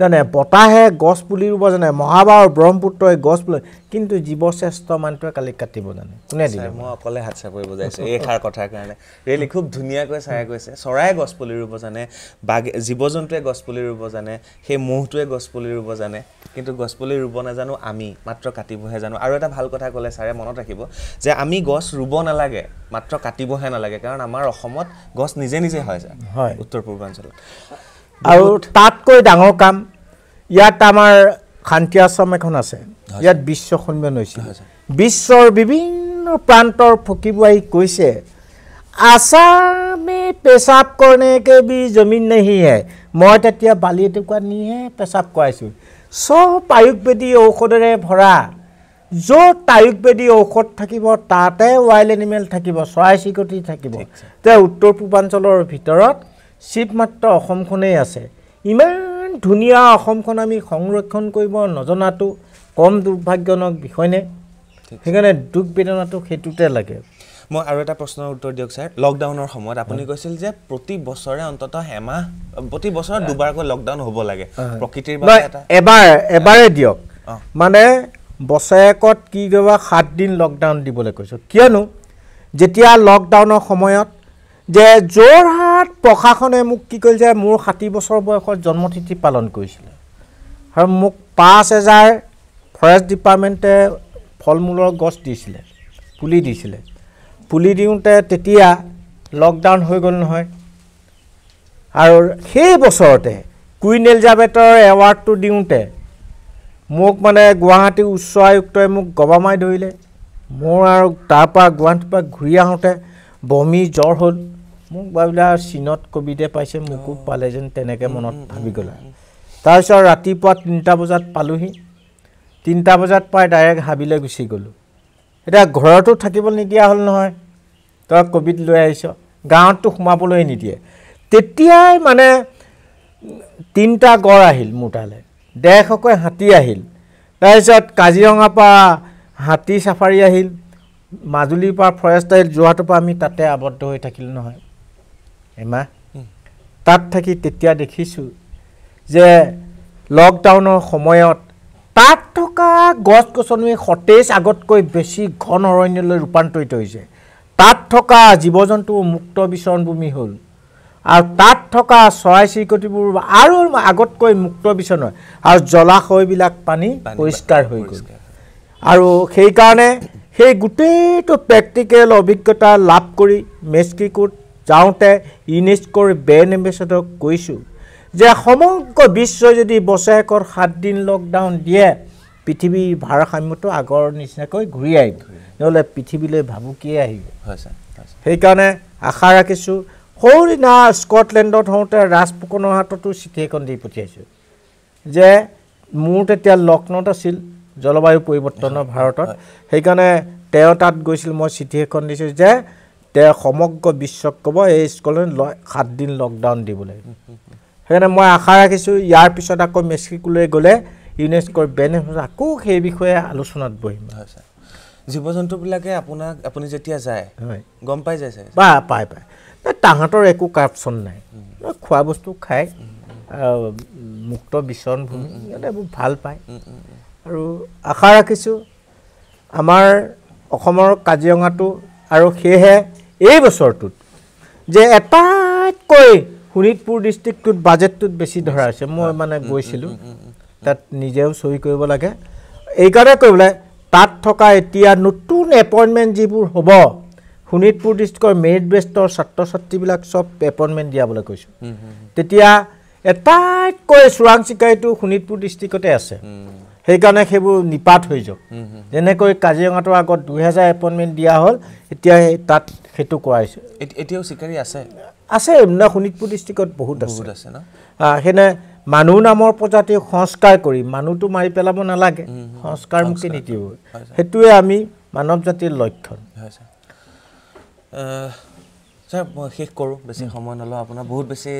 জানে বতাহে গছ পুলি ৰুব জানে মহাবাহৰ ব্ৰহ্মপুত্ৰই গছ পুলি কিন্তু জীৱশ্ৰেষ্ঠ মানুহটোৱে কালি কাটিব জানে কোনে দিলে মই অকলে হাত চাপৰি বজাইছোঁ এই সাৰ কথাৰ কাৰণে ৰেলি খুব ধুনীয়াকৈ চাই গৈছে চৰাই গছ পুলি ৰুব জানে বাঘ জীৱ জন্তুৱে গছ পুলি ৰুব জানে সেই মহটোৱে গছ পুলি ৰুব জানে কিন্তু গছ পুলি ৰুব নাজানো আমি মাত্ৰ কাটিবহে জানো আৰু এটা ভাল কথা ক'লে ছাৰে মনত ৰাখিব যে আমি গছ ৰুব নালাগে মাত্ৰ কাটিবহে নালাগে কাৰণ আমাৰ অসমত গছ নিজে নিজে হয় ছাৰ হয় উত্তৰ পূৰ্বাঞ্চলত আৰু তাতকৈ ডাঙৰ কাম ইয়াত আমাৰ শান্তি আশ্ৰম এখন আছে ইয়াত বিশ্ব সন্মিলন হৈছে বিশ্বৰ বিভিন্ন প্ৰান্তৰ ফকী বোৱাৰী কৈছে আছামে পেচাব কৰণে কেবি জমিন নেহি হে মই তেতিয়া বালি এটুকুৰা নিহে পেচাব কৰাইছোঁ চব আয়ুৰ্বেদী ঔষধেৰে ভৰা য'ত আয়ুৰ্বেদী ঔষধ থাকিব তাতে ৱাইল্ড এনিমেল থাকিব চৰাই চিৰিকটি থাকিব তে উত্তৰ পূৰ্বাঞ্চলৰ ভিতৰত শিৱ মাত্ৰ অসমখনেই আছে ইমান ধুনীয়া অসমখন আমি সংৰক্ষণ কৰিব নজনাটো কম দুৰ্ভাগ্যজনক বিষয়নে সেইকাৰণে দুখ বেদনাটো সেইটোতে লাগে মই আৰু এটা প্ৰশ্নৰ উত্তৰ দিয়ক ছাৰ লকডাউনৰ সময়ত আপুনি কৈছিল যে প্ৰতি বছৰে অন্তত এমাহ প্ৰতি বছৰে দুবাৰকৈ লকডাউন হ'ব লাগে প্ৰকৃতিৰ বাবে এবাৰ এবাৰে দিয়ক মানে বছৰেকত কি কৰিব সাতদিন লকডাউন দিবলৈ কৈছোঁ কিয়নো যেতিয়া লকডাউনৰ সময়ত যে যোৰহাট প্ৰশাসনে মোক কি কৰিলে যে মোৰ ষাঠি বছৰ বয়সত জন্মতিথি পালন কৰিছিলে আৰু মোক পাঁচ হেজাৰ ফৰেষ্ট ডিপাৰ্টমেণ্টে ফল মূলৰ গছ দিছিলে পুলি দিছিলে পুলি দিওঁতে তেতিয়া লকডাউন হৈ গ'ল নহয় আৰু সেই বছৰতে কুইন এলিজাবেথৰ এৱাৰ্ডটো দিওঁতে মোক মানে গুৱাহাটী উচ্চ আয়ুক্তই মোক গবামাই ধৰিলে মোৰ আৰু তাৰপৰা গুৱাহাটীৰ পৰা ঘূৰি আহোঁতে বমি জ্বৰ হ'ল মোক বোলে আৰু চীনত কভিডে পাইছে মোকো পালে যেন তেনেকৈ মনত ভাবি গ'লে তাৰপিছত ৰাতিপুৱা তিনিটা বজাত পালোঁহি তিনিটা বজাত পাই ডাইৰেক্ট হাবিলৈ গুচি গ'লোঁ এতিয়া ঘৰতো থাকিবলৈ নিদিয়া হ'ল নহয় তই ক'ভিড লৈ আহিছ গাঁৱততো সোমাবলৈ নিদিয়ে তেতিয়াই মানে তিনিটা গড় আহিল মোৰ তালৈ ডেৰশকৈ হাতী আহিল তাৰপিছত কাজিৰঙাৰ পৰা হাতী চাফাৰী আহিল মাজুলীৰ পৰা ফৰেষ্ট আহিল যোৰহাটৰ পৰা আমি তাতে আৱদ্ধ হৈ থাকিলোঁ নহয় হেমা তাত থাকি তেতিয়া দেখিছোঁ যে লকডাউনৰ সময়ত তাত থকা গছ গছনি সতেজ আগতকৈ বেছি ঘন অৰণ্যলৈ ৰূপান্তৰিত হৈছে তাত থকা জীৱ জন্তু মুক্ত বিচৰণভূমি হ'ল আৰু তাত থকা চৰাই চিৰিকটিবোৰ আৰু আগতকৈ মুক্ত বিচৰণ হয় আৰু জলাশয়বিলাক পানী পৰিষ্কাৰ হৈ গ'ল আৰু সেইকাৰণে সেই গোটেইটো প্ৰেক্টিকেল অভিজ্ঞতা লাভ কৰি মেচকিকোট যাওঁতে ইউনেস্কোৰ বেন এম্বেচাদৰক কৈছোঁ যে সমগ্ৰ বিশ্বই যদি বছৰেকৰ সাতদিন লকডাউন দিয়ে পৃথিৱীৰ ভাৰসাম্যটো আগৰ নিচিনাকৈ ঘূৰি আহিব নহ'লে পৃথিৱীলৈ ভাবুকিয়ে আহিব সেইকাৰণে আশা ৰাখিছোঁ সৌদিনা স্কটলেণ্ডত হওঁতে ৰাজপুকনৰ হাততো চিঠি এখন দি পঠিয়াইছোঁ যে মোৰ তেতিয়া লক্ষ্ণত আছিল জলবায়ু পৰিৱৰ্তনৰ ভাৰতত সেইকাৰণে তেওঁ তাত গৈছিল মই চিঠি এখন দিছোঁ যে তেওঁ সমগ্ৰ বিশ্বক ক'ব এই স্কুললৈ সাতদিন লকডাউন দিবলৈ সেইকাৰণে মই আশা ৰাখিছোঁ ইয়াৰ পিছত আকৌ মেক্সিকোলৈ গ'লে ইউনেস্কৰ বেনেফিট আকৌ সেই বিষয়ে আলোচনাত বহিম জীৱ জন্তুবিলাকে আপোনাক আপুনি যেতিয়া যায় হয় গম পাই যায় বা পাই পায় তাহাঁতৰ একো কাৰপশ্যন নাই খোৱা বস্তু খায় মুক্ত বিচৰণ ভূমি এইবোৰ ভাল পায় আৰু আশা ৰাখিছোঁ আমাৰ অসমৰ কাজিৰঙাটো আৰু সেয়েহে এই বছৰটোত যে এটাতকৈ শোণিতপুৰ ডিষ্ট্ৰিক্টটোত বাজেটটোত বেছি ধৰা হৈছে মই মানে গৈছিলোঁ তাত নিজেও চহী কৰিব লাগে এইকাৰণে কৰিবলৈ তাত থকা এতিয়া নতুন এপইণ্টমেণ্ট যিবোৰ হ'ব শোণিতপুৰ ডিষ্ট্ৰিক্টৰ মেৰিট বেষ্টৰ ছাত্ৰ ছাত্ৰীবিলাক চব এপইণ্টমেণ্ট দিয়াবলৈ কৈছোঁ তেতিয়া এটাতকৈ চোৰাং চিকাৰীটো শোণিতপুৰ ডিষ্ট্ৰিক্টতে আছে সেইকাৰণে সেইবোৰ নিপাত হৈ যাওক যেনেকৈ কাজিৰঙাটো আগত দুহেজাৰ এপইণ্টমেণ্ট দিয়া হ'ল এতিয়া তাত সেইটো কৰাইছোঁ এতিয়াও চিকাৰী আছে আছে এইবিলাক শোণিতপুৰ ডিষ্ট্ৰিক্টত বহুত আছে ন সেইদিনে মানুহ নামৰ প্ৰজাতি সংস্কাৰ কৰি মানুহটো মাৰি পেলাব নালাগে সংস্কাৰমুখী নীতিবোৰ সেইটোৱে আমি মানৱ জাতিৰ লক্ষণ ছাৰ মই শেষ কৰোঁ বেছি সময় নলওঁ আপোনাৰ বহুত বেছি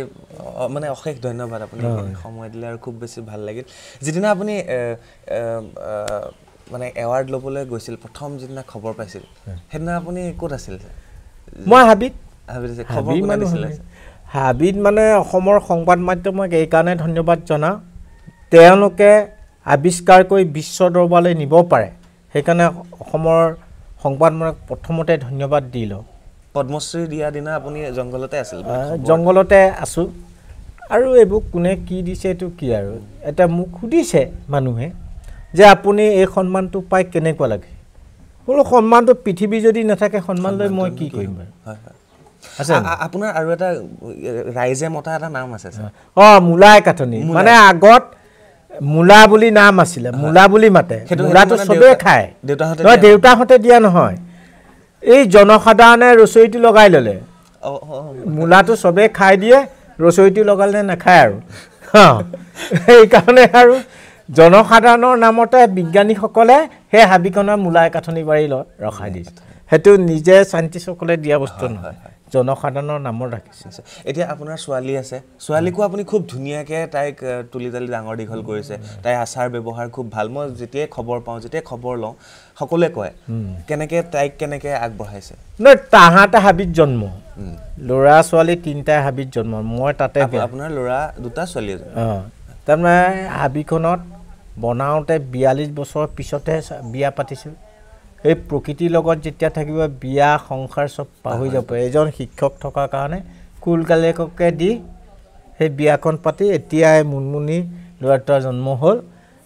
মানে অশেষ ধন্যবাদ আপুনি সময় দিলে আৰু খুব বেছি ভাল লাগিল যিদিনা আপুনি মানে এৱাৰ্ড ল'বলৈ গৈছিল প্ৰথম যিদিনা খবৰ পাইছিল সেইদিনা আপুনি ক'ত আছিল মই হাবিত হাবিত আছে খবৰ ইমান আছিলে হাবিত মানে অসমৰ সংবাদ মাধ্যমক এইকাৰণে ধন্যবাদ জনাওঁ তেওঁলোকে আৱিষ্কাৰ কৰি বিশ্ব দৰবাৰলৈ নিব পাৰে সেইকাৰণে অসমৰ সংবাদ মই প্ৰথমতে ধন্যবাদ দি লওঁ পদ্মশ্ৰী দিয়া দিনা আপুনি জংঘলতে আছিল জংঘলতে আছোঁ আৰু এইবোৰ কোনে কি দিছে এইটো কি আৰু এতিয়া মোক সুধিছে মানুহে যে আপুনি এই সন্মানটো পাই কেনেকুৱা লাগে বোলো সন্মানটো পৃথিৱী যদি নাথাকে সন্মান লৈ মই কি কৰিম বাৰু আপোনাৰ আৰু এটা ৰাইজে মতা এটা নাম আছে অঁ মূলা কাটনি মানে আগত মূলা বুলি নাম আছিলে মূলা বুলি মাতে মূলাটো চবেই খায় দেউতাহঁতে দেউতাহঁতে দিয়া নহয় এই জনসাধাৰণে ৰচৰিটো লগাই ল'লে মূলাটো চবেই খাই দিয়ে ৰচৰিটো লগালে নাখায় আৰু সেইকাৰণে আৰু জনসাধাৰণৰ নামতে বিজ্ঞানীসকলে সেই হাবিখনৰ মূলা কাঠনি বাঢ়ি ল ৰখাই দিছে সেইটো নিজে চাইণ্টিষ্টসকলে দিয়া বস্তু নহয় জনসাধাৰণৰ নামত ৰাখিছে এতিয়া আপোনাৰ ছোৱালী আছে ছোৱালীকো আপুনি খুব ধুনীয়াকৈ তাইক তুলি তালি ডাঙৰ দীঘল কৰিছে তাইৰ আচাৰ ব্যৱহাৰ খুব ভাল মই যেতিয়াই খবৰ পাওঁ যেতিয়াই খবৰ লওঁ সকলোৱে কয় কেনেকৈ তাইক কেনেকৈ আগবঢ়াইছে নহয় তাহাঁতে হাবিত জন্ম ল'ৰা ছোৱালী তিনিটাই হাবিত জন্ম মই তাতে আপোনাৰ ল'ৰা দুটা ছোৱালী অঁ তাৰমানে হাবিখনত বনাওঁতে বিয়াল্লিছ বছৰৰ পিছতহে বিয়া পাতিছোঁ এই প্ৰকৃতিৰ লগত যেতিয়া থাকিব বিয়া সংসাৰ চব পাহৰি যাব পাৰে এজন শিক্ষক থকাৰ কাৰণে কুলকালেককে দি সেই বিয়াখন পাতি এতিয়াই মুনমুনি ল'ৰা জন্ম হ'ল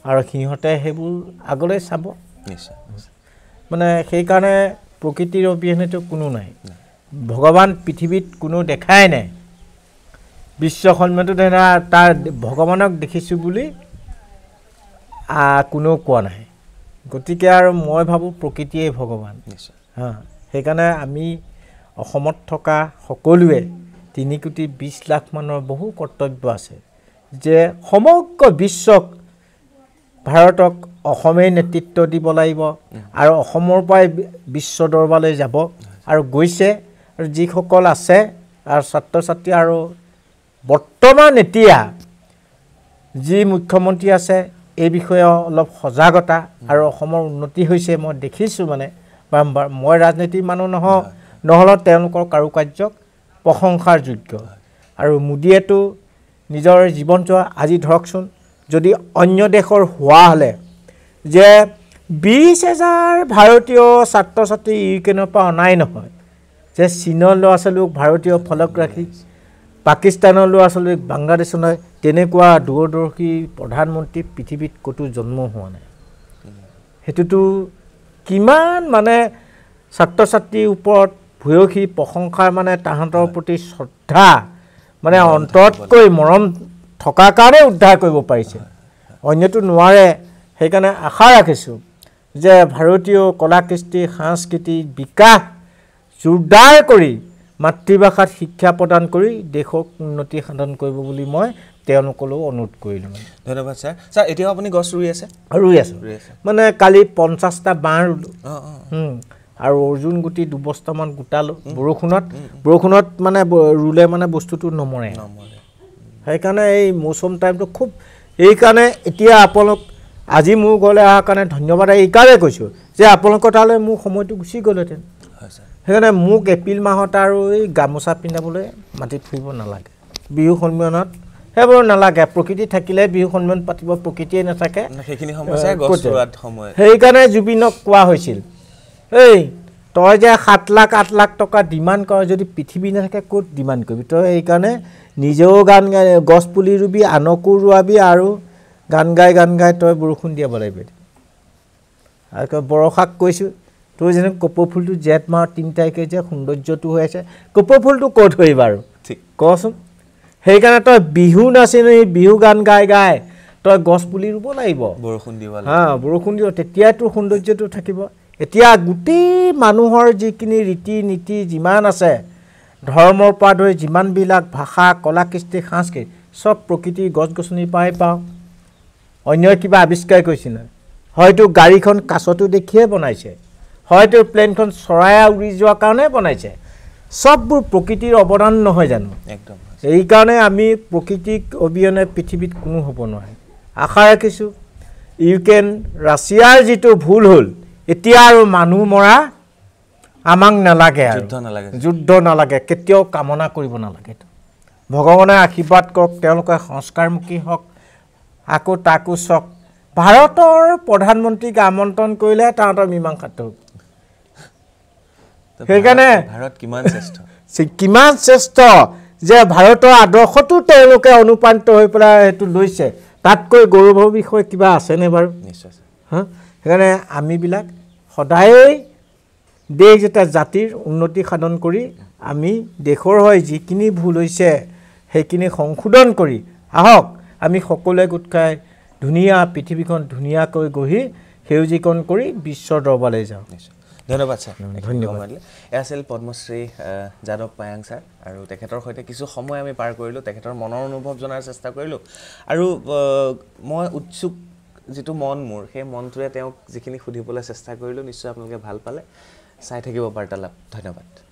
আৰু সিহঁতে সেইবোৰ আগলৈ চাব মানে সেইকাৰণে প্ৰকৃতিৰ অবিহনেতো কোনো নাই ভগৱান পৃথিৱীত কোনো দেখাই নাই বিশ্বসন্মানটো তাৰ ভগৱানক দেখিছোঁ বুলি কোনেও কোৱা নাই গতিকে আৰু মই ভাবোঁ প্ৰকৃতিয়েই ভগৱান হা সেইকাৰণে আমি অসমত থকা সকলোৱে তিনি কোটি বিছ লাখ লাখমানৰ বহু কৰ্তব্য আছে যে সমগ্ৰ বিশ্বক ভাৰতক অসমেই নেতৃত্ব দিব লাগিব আৰু অসমৰ পৰাই বিশ্ব দৰবাৰলৈ যাব আৰু গৈছে আৰু যিসকল আছে আৰু ছাত্ৰ ছাত্ৰী আৰু বৰ্তমান এতিয়া যি মুখ্যমন্ত্ৰী আছে এই বিষয়ে অলপ সজাগতা আৰু অসমৰ উন্নতি হৈছে মই দেখিছোঁ মানে বাৰম্বাৰ মই ৰাজনীতিৰ মানুহ নহওঁ নহ'লে তেওঁলোকৰ কাৰুকাৰ্যক প্ৰশংসাৰ যোগ্য আৰু মোদীয়েতো নিজৰ জীৱনচোৱা আজি ধৰকচোন যদি অন্য দেশৰ হোৱা হ'লে যে বিছ হেজাৰ ভাৰতীয় ছাত্ৰ ছাত্ৰী ইউক্ৰেইনৰ পৰা অনাই নহয় যে চীনৰ ল'ৰা ছোৱালীক ভাৰতীয় ফলক ৰাখি পাকিস্তানলৈ আচলতে বাংলাদেশ নহয় তেনেকুৱা দূৰদৰ্শী প্ৰধানমন্ত্ৰী পৃথিৱীত ক'তো জন্ম হোৱা নাই সেইটোতো কিমান মানে ছাত্ৰ ছাত্ৰীৰ ওপৰত ভূয়সী প্ৰশংসাৰ মানে তাহাঁতৰ প্ৰতি শ্ৰদ্ধা মানে অন্তৰতকৈ মৰম থকাৰ কাৰণে উদ্ধাৰ কৰিব পাৰিছে অন্যটো নোৱাৰে সেইকাৰণে আশা ৰাখিছোঁ যে ভাৰতীয় কলা কৃষ্টি সাংস্কৃতিক বিকাশ জোৰদাৰ কৰি মাতৃভাষাত শিক্ষা প্ৰদান কৰি দেশক উন্নতি সাধন কৰিব বুলি মই তেওঁলোকলৈও অনুৰোধ কৰিলোঁ ধন্যবাদ ছাৰ ছাৰ এতিয়াও আপুনি গছ ৰুই আছে ৰুই আছোঁ মানে কালি পঞ্চাছটা বাঁহ ৰুলোঁ আৰু অৰ্জুন গুটি দুবস্তামান গোটালোঁ বৰষুণত বৰষুণত মানে ৰুলে মানে বস্তুটো নমৰে সেইকাৰণে এই মৌচুম টাইমটো খুব এইকাৰণে এতিয়া আপোনালোক আজি মোৰ ঘৰলৈ অহাৰ কাৰণে ধন্যবাদ এইকাৰণে কৈছোঁ যে আপোনালোকৰ তালৈ মোৰ সময়টো গুচি গ'লহেঁতেন সেইকাৰণে মোক এপ্ৰিল মাহত আৰু এই গামোচা পিন্ধাবলৈ মাটিত ফুৰিব নালাগে বিহু সন্মিলনত সেইবোৰ নালাগে প্ৰকৃতি থাকিলে বিহু সন্মিলন পাতিব প্ৰকৃতিয়ে নাথাকে সেইকাৰণে জুবিনক কোৱা হৈছিল এই তই যে সাত লাখ আঠ লাখ টকা ডিমাণ্ড কৰ যদি পৃথিৱী নাথাকে ক'ত ডিমাণ্ড কৰিবি তই সেইকাৰণে নিজেও গান গাই গছ পুলি ৰুবি আনকো ৰুৱাবি আৰু গান গাই গান গাই তই বৰষুণ দিয়াব লাগিব আৰু বৰষাক কৈছোঁ তো যেন কপৌফুলটো জেঠ মাহৰ তিনি তাৰিখে যে সৌন্দৰ্যটো হৈ আছে কপৌফুলটো ক'ত হয় বাৰু ঠিক কচোন সেইকাৰণে তই বিহু নাচিনি বিহু গান গাই গাই তই গছপুলি ৰুব লাগিব বৰষুণ দিব হা বৰষুণ দিব তেতিয়াই তোৰ সৌন্দৰ্যটো থাকিব এতিয়া গোটেই মানুহৰ যিখিনি ৰীতি নীতি যিমান আছে ধৰ্মৰ পৰা ধৰি যিমানবিলাক ভাষা কলা কৃষ্টি সাংস্কৃতি চব প্ৰকৃতিৰ গছ গছনিৰ পৰাই পাওঁ অন্যই কিবা আৱিষ্কাৰ কৰিছে নহয় হয়তো গাড়ীখন কাছতো দেখিয়ে বনাইছে হয়তো প্লেনখন চৰাই উৰি যোৱাৰ কাৰণে বনাইছে চববোৰ প্ৰকৃতিৰ অৱদান নহয় জানো একদম এইকাৰণে আমি প্ৰকৃতিক অবিহনে পৃথিৱীত কোনো হ'ব নোৱাৰে আশা ৰাখিছোঁ ইউক্ৰেইন ৰাছিয়াৰ যিটো ভুল হ'ল এতিয়া আৰু মানুহ মৰা আমাক নালাগে যুদ্ধ নালাগে কেতিয়াও কামনা কৰিব নালাগে ভগৱানে আশীৰ্বাদ কৰক তেওঁলোকে সংস্কাৰমুখী হওক আকৌ তাকো চক ভাৰতৰ প্ৰধানমন্ত্ৰীক আমন্ত্ৰণ কৰিলে তাহাঁতৰ মীমাংসাটো হ'ব সেইকাৰণে ভাৰত কিমান শ্ৰেষ্ঠ কিমান শ্ৰেষ্ঠ যে ভাৰতৰ আদৰ্শটো তেওঁলোকে অনুপ্ৰাণিত হৈ পেলাই সেইটো লৈছে তাতকৈ গৌৰৱৰ বিষয়ে কিবা আছেনে বাৰু নিশ্চয় হা সেইকাৰণে আমিবিলাক সদায়েই দেশ এটা জাতিৰ উন্নতি সাধন কৰি আমি দেশৰ হৈ যিখিনি ভুল হৈছে সেইখিনি সংশোধন কৰি আহক আমি সকলোৱে গোট খাই ধুনীয়া পৃথিৱীখন ধুনীয়াকৈ গঢ়ি সেউজীকৰণ কৰি বিশ্বৰ দৰবাৰলৈ যাওঁ নিশ্চয় ধন্যবাদ ছাৰ ধন্যবাদ এয়া আছিল পদ্মশ্ৰী যাদৱ পায়াং ছাৰ আৰু তেখেতৰ সৈতে কিছু সময় আমি পাৰ কৰিলোঁ তেখেতৰ মনৰ অনুভৱ জনাৰ চেষ্টা কৰিলোঁ আৰু মই উৎসুক যিটো মন মোৰ সেই মনটোৱে তেওঁক যিখিনি সুধিবলৈ চেষ্টা কৰিলোঁ নিশ্চয় আপোনালোকে ভাল পালে চাই থাকিব বাৰ্তালাপ ধন্যবাদ